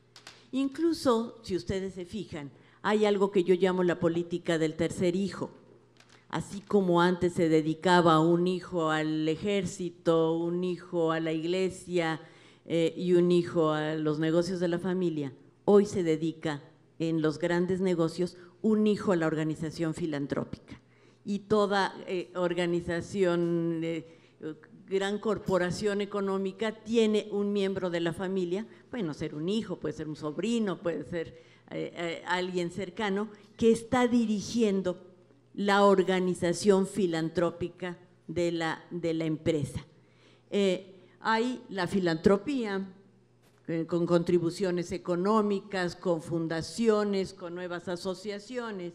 Incluso, si ustedes se fijan, hay algo que yo llamo la política del tercer hijo. Así como antes se dedicaba un hijo al ejército, un hijo a la iglesia eh, y un hijo a los negocios de la familia, hoy se dedica en los grandes negocios un hijo a la organización filantrópica y toda eh, organización, eh, gran corporación económica tiene un miembro de la familia, puede no ser un hijo, puede ser un sobrino, puede ser eh, alguien cercano, que está dirigiendo la organización filantrópica de la empresa. hay la filantropía, eh, con contribuciones económicas, con fundaciones, con nuevas asociaciones.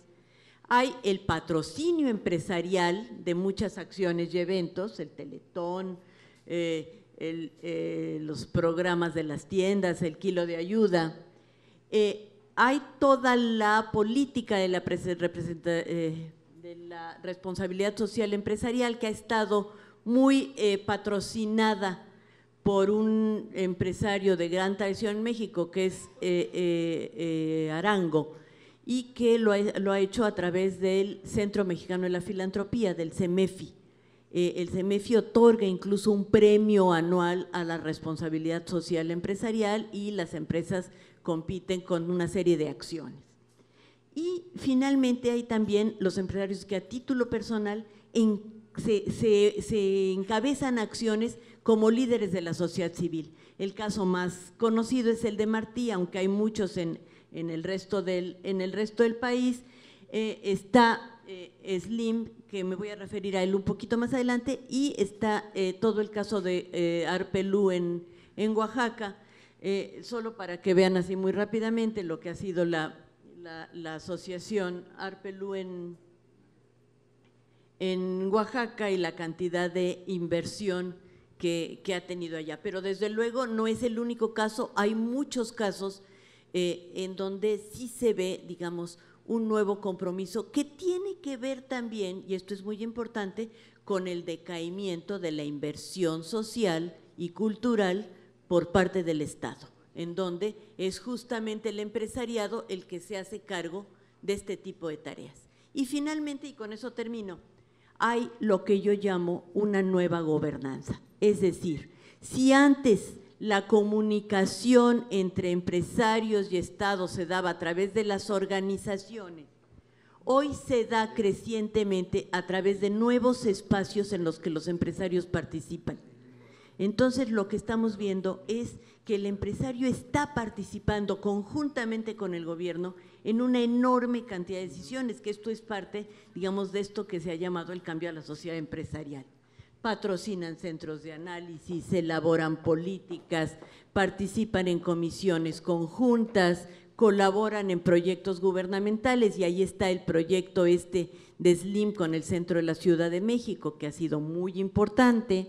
Hay el patrocinio empresarial de muchas acciones y eventos, el Teletón, eh, eh, los programas de las tiendas, el kilo de ayuda. hay toda la política de la responsabilidad social empresarial que ha estado muy patrocinada por un empresario de gran tradición en México, que es eh, eh, eh, Arango, y que lo ha, hecho a través del Centro Mexicano de la Filantropía, del CEMEFI. el CEMEFI otorga incluso un premio anual a la responsabilidad social empresarial y las empresas compiten con una serie de acciones. Y finalmente hay también los empresarios que a título personal se encabezan acciones como líderes de la sociedad civil. El caso más conocido es el de Martí, aunque hay muchos en, el, resto del, en el, resto del, país. Eh, está eh, Slim, que me voy a referir a él un poquito más adelante, y está eh, todo el caso de Arpelú en, Oaxaca, solo para que vean así muy rápidamente lo que ha sido la, asociación Arpelú en Oaxaca y la cantidad de inversión que, ha tenido allá. Pero desde luego no es el único caso, hay muchos casos eh, en donde sí se ve, digamos, un nuevo compromiso que tiene que ver también, y esto es muy importante, con el decaimiento de la inversión social y cultural por parte del Estado, en donde es justamente el empresariado el que se hace cargo de este tipo de tareas. Y finalmente, y con eso termino, hay lo que yo llamo una nueva gobernanza. Es decir, si antes la comunicación entre empresarios y Estado se daba a través de las organizaciones, hoy se da crecientemente a través de nuevos espacios en los que los empresarios participan. Entonces lo que estamos viendo es que el empresario está participando conjuntamente con el gobierno en una enorme cantidad de decisiones, que esto es parte, digamos, de esto que se ha llamado el cambio a la sociedad empresarial. Patrocinan centros de análisis, elaboran políticas, participan en comisiones conjuntas, colaboran en proyectos gubernamentales y ahí está el proyecto este de SLIM con el Centro de la Ciudad de México, que ha sido muy importante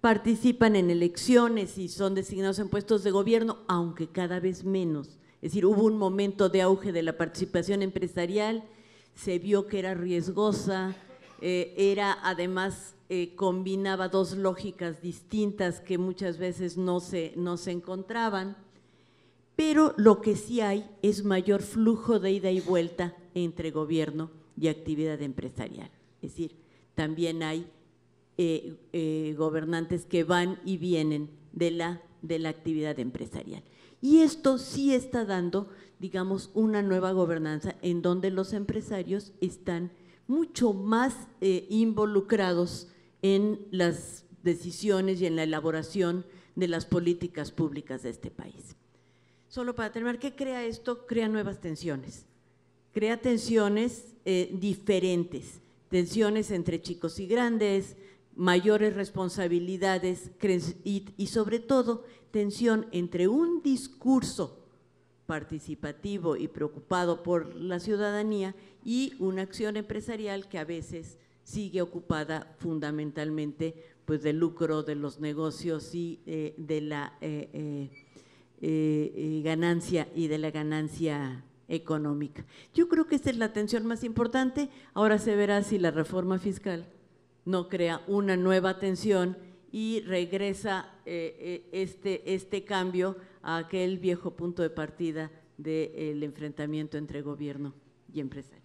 participan en elecciones y son designados en puestos de gobierno, aunque cada vez menos. Es decir, hubo un momento de auge de la participación empresarial, se vio que era riesgosa, eh, era además eh, combinaba dos lógicas distintas que muchas veces no se, encontraban, pero lo que sí hay es mayor flujo de ida y vuelta entre gobierno y actividad empresarial. Es decir, también hay eh, gobernantes que van y vienen de la actividad empresarial. Y esto sí está dando, digamos, una nueva gobernanza en donde los empresarios están mucho más eh, involucrados en las decisiones y en la elaboración de las políticas públicas de este país. Solo para terminar, ¿qué crea esto? Crea nuevas tensiones. Crea tensiones eh, diferentes, tensiones entre chicos y grandes, mayores responsabilidades y sobre todo tensión entre un discurso participativo y preocupado por la ciudadanía y una acción empresarial que a veces sigue ocupada fundamentalmente pues del lucro de los negocios y eh, de la eh, eh, ganancia y de la ganancia económica. Yo creo que esta es la tensión más importante. Ahora se verá si la reforma fiscal no crea una nueva tensión y regresa eh, eh, este, este cambio a aquel viejo punto de partida del enfrentamiento entre gobierno y empresa.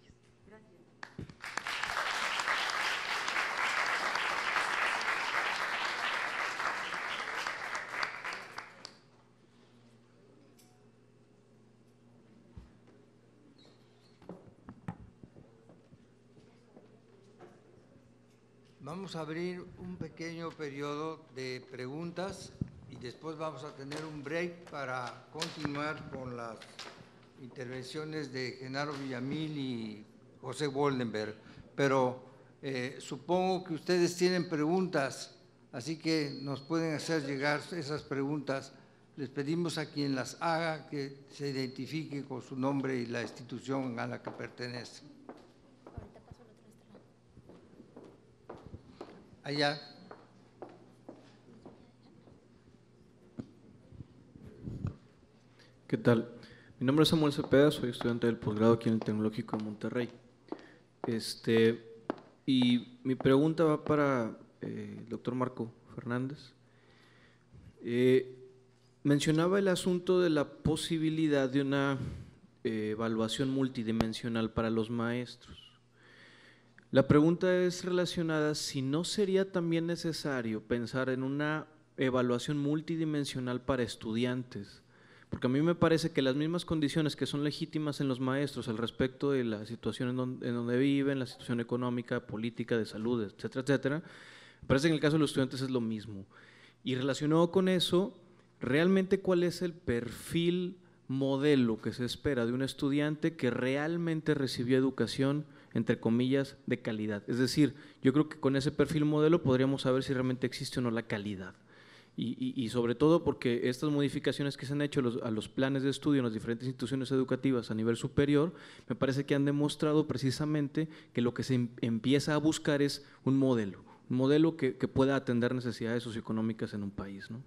vamos a abrir un pequeño periodo de preguntas y después vamos a tener un break para continuar con las intervenciones de Genaro Villamil y José Woldenberg. Pero eh, supongo que ustedes tienen preguntas, así que nos pueden hacer llegar esas preguntas. Les pedimos a quien las haga que se identifique con su nombre y la institución a la que pertenece. allá. ¿Qué tal? Mi nombre es Samuel Cepeda, soy estudiante del posgrado aquí en el Tecnológico de Monterrey. Este, y mi pregunta va para eh, el doctor Marco Fernández. Eh, mencionaba el asunto de la posibilidad de una eh, evaluación multidimensional para los maestros. La pregunta es relacionada si no sería también necesario pensar en una evaluación multidimensional para estudiantes, porque a mí me parece que las mismas condiciones que son legítimas en los maestros al respecto de la situación en donde, viven, la situación económica, política, de salud, etcétera, etcétera, parece que en el caso de los estudiantes es lo mismo. Y relacionado con eso, realmente cuál es el perfil modelo que se espera de un estudiante que realmente recibió educación entre comillas, de calidad. Es decir, yo creo que con ese perfil modelo podríamos saber si realmente existe o no la calidad. Y, sobre todo porque estas modificaciones que se han hecho a los planes de estudio en las diferentes instituciones educativas a nivel superior, me parece que han demostrado precisamente que lo que se em, empieza a buscar es un modelo, un modelo que, que pueda atender necesidades socioeconómicas en un país. ¿no?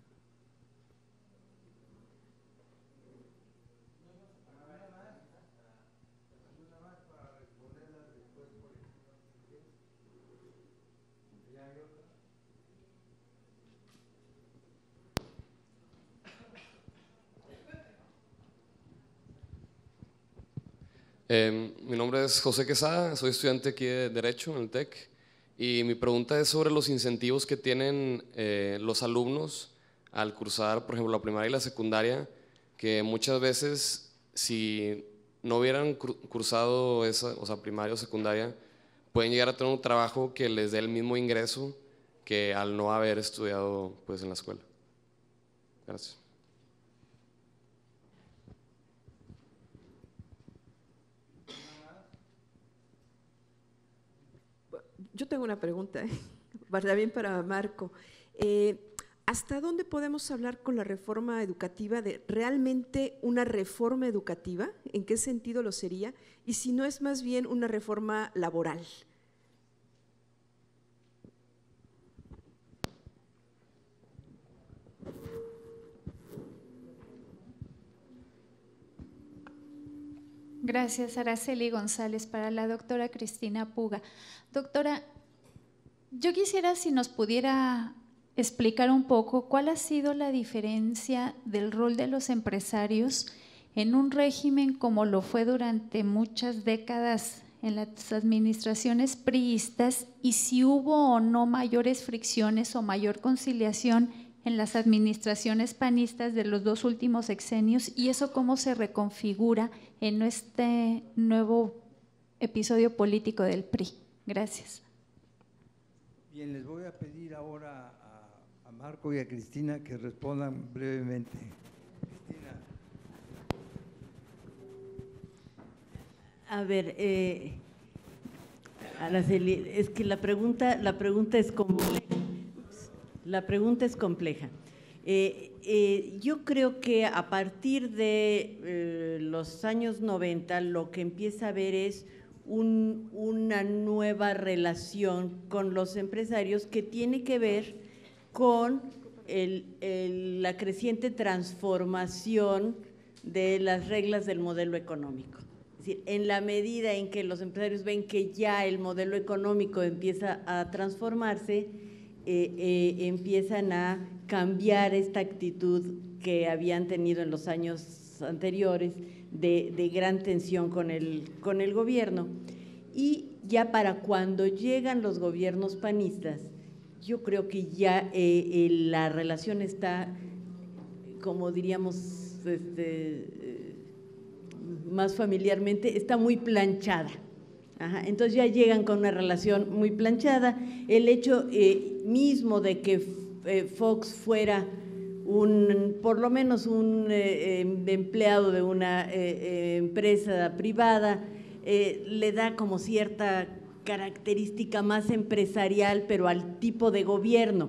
Em, mi nombre es José Quesada, soy estudiante aquí de Derecho en el TEC y mi pregunta es sobre los incentivos que tienen eh, los alumnos al cursar, por ejemplo, la primaria y la secundaria, que muchas veces si no hubieran cursado esa, o sea, primaria o secundaria, pueden llegar a tener un trabajo que les dé el mismo ingreso que al no haber estudiado pues en la escuela. Gracias. Yo tengo una pregunta, ¿verdad? <laughs> bien para Marco. Eh, ¿Hasta dónde podemos hablar con la reforma educativa de realmente una reforma educativa? ¿En qué sentido lo sería? Y si no es más bien una reforma laboral. Gracias, Araceli González, para la doctora Cristina Puga. Doctora, yo quisiera si nos pudiera explicar un poco cuál ha sido la diferencia del rol de los empresarios en un régimen como lo fue durante muchas décadas en las administraciones priistas y si hubo o no mayores fricciones o mayor conciliación en las administraciones panistas de los dos últimos sexenios y eso cómo se reconfigura en este nuevo episodio político del PRI. Gracias. Bien, les voy a pedir ahora a, Marco y a Cristina que respondan brevemente. Cristina. A ver, eh, es que la pregunta, la pregunta es compleja. La pregunta es compleja. Eh, eh, yo creo que a partir de eh, los años 90 lo que empieza a ver es una nueva relación con los empresarios que tiene que ver con la creciente transformación de las reglas del modelo económico. Es decir, en la medida en que los empresarios ven que ya el modelo económico empieza a transformarse, eh, eh, empiezan a cambiar esta actitud que habían tenido en los años anteriores de, gran tensión con el, gobierno. Y ya para cuando llegan los gobiernos panistas, yo creo que ya eh, la relación está, como diríamos este, más familiarmente, está muy planchada entonces ya llegan con una relación muy planchada. El hecho eh, mismo de que eh, Fox fuera un, por lo menos un eh, empleado de una empresa privada, le da como cierta característica más empresarial, pero al tipo de gobierno.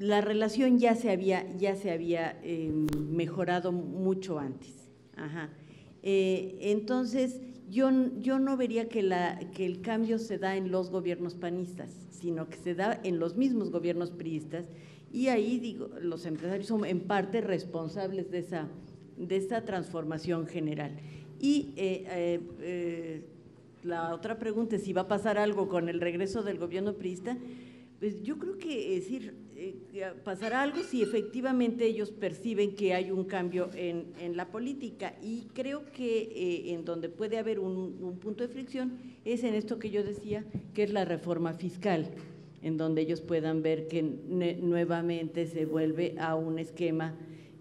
La relación ya se había, ya se había mejorado mucho antes. entonces, yo, no vería que, que el cambio se da en los gobiernos panistas, sino que se da en los mismos gobiernos priistas y ahí digo, los empresarios son en parte responsables de esa, transformación general. Y eh, eh, eh, la otra pregunta es si va a pasar algo con el regreso del gobierno priista. Pues yo creo que es decir, eh, pasará algo si efectivamente ellos perciben que hay un cambio en, la política. Y creo que eh, en donde puede haber un, punto de fricción es en esto que yo decía, que es la reforma fiscal, en donde ellos puedan ver que nuevamente se vuelve a un esquema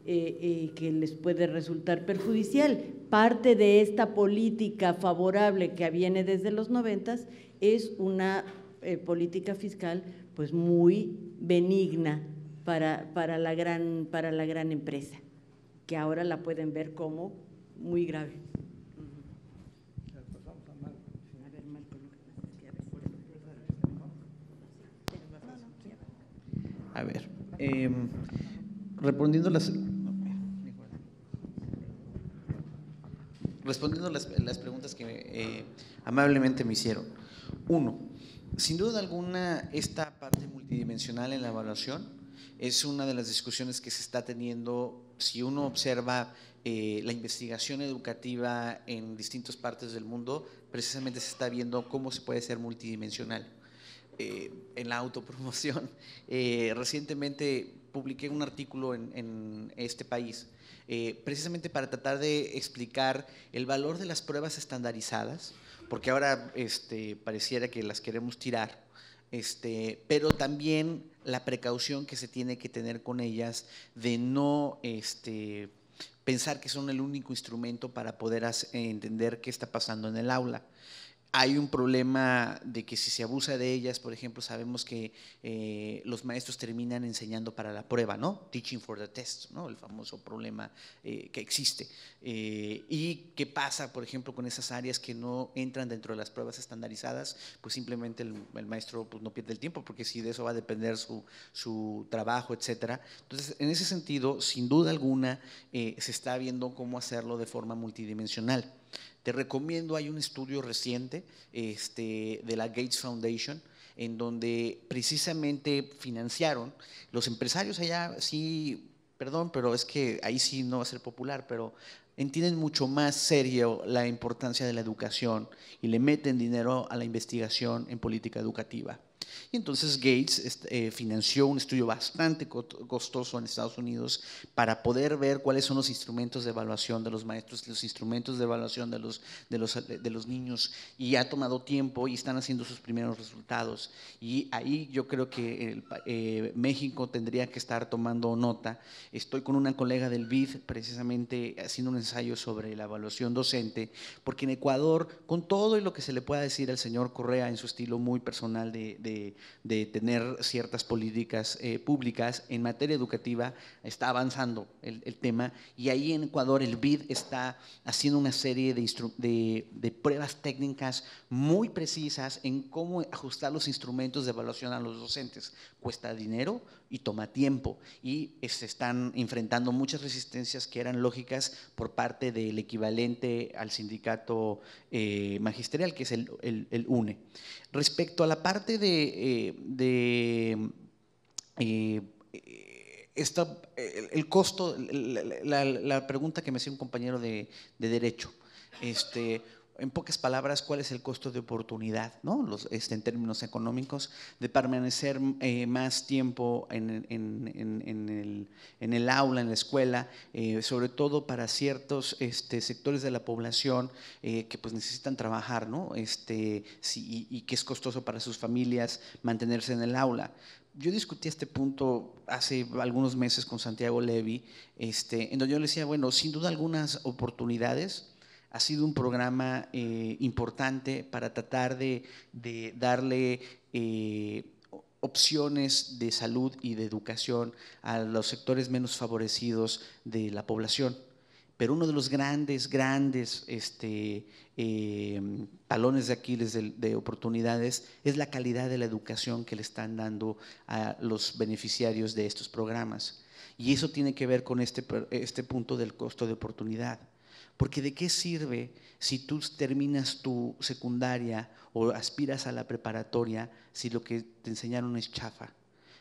eh, que les puede resultar perjudicial. Parte de esta política favorable que viene desde los noventas es una política fiscal pues muy benigna para, la gran, para la gran empresa, que ahora la pueden ver como muy grave. A ver, em, respondiendo las respondiendo las, las preguntas que eh, amablemente me hicieron. Uno, sin duda alguna, esta parte multidimensional en la evaluación es una de las discusiones que se está teniendo. Si uno observa eh, la investigación educativa en distintas partes del mundo, precisamente se está viendo cómo se puede ser multidimensional. Eh, en la autopromoción, <laughs> eh, recientemente publiqué un artículo en este país precisamente para tratar de explicar el valor de las pruebas estandarizadas porque ahora este, pareciera que las queremos tirar, este, pero también la precaución que se tiene que tener con ellas de no este, pensar que son el único instrumento para poder entender qué está pasando en el aula hay un problema de que si se abusa de ellas, por ejemplo, sabemos que eh, los maestros terminan enseñando para la prueba, ¿no? Teaching for the test, ¿no? El famoso problema eh, que existe. Eh, ¿Y qué pasa, por ejemplo, con esas áreas que no entran dentro de las pruebas estandarizadas? Pues simplemente el, maestro pues, no pierde el tiempo, porque si de eso va a depender su, trabajo, etcétera. Entonces, en ese sentido, sin duda alguna, se está viendo cómo hacerlo de forma multidimensional. Te recomiendo, hay un estudio reciente este, de la Gates Foundation, en donde precisamente financiaron, los empresarios allá sí, perdón, pero es que ahí sí no va a ser popular, pero entienden mucho más serio la importancia de la educación y le meten dinero a la investigación en política educativa. Y entonces Gates eh, financió un estudio bastante costoso en Estados Unidos para poder ver cuáles son los instrumentos de evaluación de los maestros, los instrumentos de evaluación de los, de los, de los niños. Y ha tomado tiempo y están haciendo sus primeros resultados. Y ahí yo creo que eh, México tendría que estar tomando nota. Estoy con una colega del BID precisamente haciendo un ensayo sobre la evaluación docente, porque en Ecuador, con todo y lo que se le pueda decir al señor Correa en su estilo muy personal de de, tener ciertas políticas eh, públicas en materia educativa, está avanzando el, tema y ahí en Ecuador el BID está haciendo una serie de, de pruebas técnicas muy precisas en cómo ajustar los instrumentos de evaluación a los docentes. Cuesta dinero, y toma tiempo. Y se están enfrentando muchas resistencias que eran lógicas por parte del equivalente al sindicato eh, magisterial, que es el, UNE. Respecto a la parte de, eh, eh, el, costo, la, pregunta que me hacía un compañero de, Derecho, este, en pocas palabras, cuál es el costo de oportunidad, ¿no? Los, este, en términos económicos, de permanecer eh, más tiempo en, el, aula, en la escuela, eh, sobre todo para ciertos este, sectores de la población eh, que pues, necesitan trabajar, ¿no? Este, y, que es costoso para sus familias mantenerse en el aula yo discutí este punto hace algunos meses con Santiago Levy, este, en donde yo le decía, bueno, sin duda algunas oportunidades ha sido un programa eh, importante para tratar de, darle eh, opciones de salud y de educación a los sectores menos favorecidos de la población. Pero uno de los grandes, grandes este, eh, de Aquiles de, oportunidades es la calidad de la educación que le están dando a los beneficiarios de estos programas. Y eso tiene que ver con este, este punto del costo de oportunidad. Porque de qué sirve si tú terminas tu secundaria o aspiras a la preparatoria si lo que te enseñaron es chafa.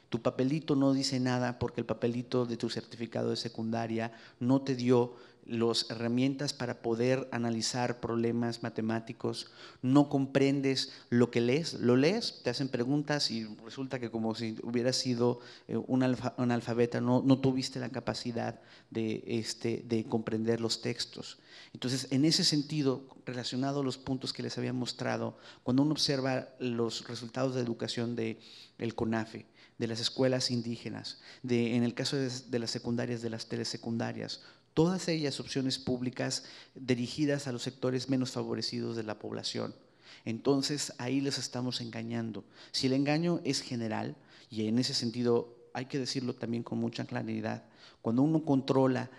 Tu papelito no dice nada porque el papelito de tu certificado de secundaria no te dio las herramientas para poder analizar problemas matemáticos, no comprendes lo que lees, lo lees, te hacen preguntas y resulta que como si hubieras sido eh, un, alfa, no, no, tuviste la capacidad de, este, de comprender los textos. Entonces, en ese sentido, relacionado a los puntos que les había mostrado, cuando uno observa los resultados de educación del el CONAFE, de las escuelas indígenas, de, en el caso de, de las secundarias, de las telesecundarias, todas ellas opciones públicas dirigidas a los sectores menos favorecidos de la población. Entonces ahí les estamos engañando. Si el engaño es general, y en ese sentido hay que decirlo también con mucha claridad, cuando uno controla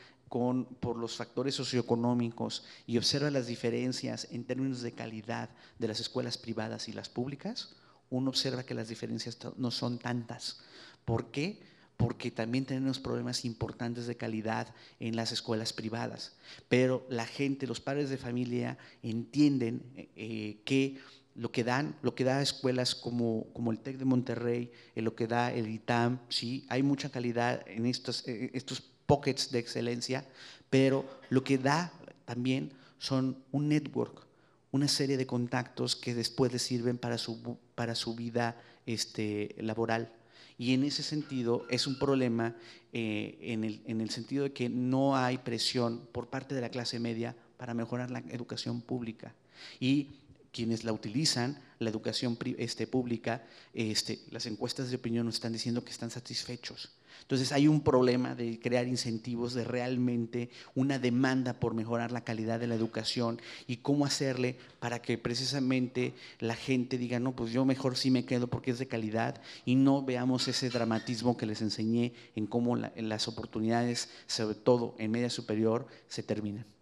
por los factores socioeconómicos y observa las diferencias en términos de calidad de las escuelas privadas y las públicas, uno observa que las diferencias no son tantas. ¿Por qué? porque también tenemos problemas importantes de calidad en las escuelas privadas. Pero la gente, los padres de familia entienden eh, eh, que lo que dan, lo que da escuelas como, como el TEC de Monterrey, eh, lo que da el ITAM, sí, hay mucha calidad en estos, estos pockets de excelencia, pero lo que da también son un network, una serie de contactos que después les sirven para su, para su vida este, laboral. Y en ese sentido es un problema eh, en, el, sentido de que no hay presión por parte de la clase media para mejorar la educación pública. Y quienes la utilizan, la educación este, pública, este, las encuestas de opinión nos están diciendo que están satisfechos. Entonces hay un problema de crear incentivos, de realmente una demanda por mejorar la calidad de la educación y cómo hacerle para que precisamente la gente diga, no, pues yo mejor sí me quedo porque es de calidad y no veamos ese dramatismo que les enseñé en cómo las oportunidades, sobre todo en media superior, se terminan.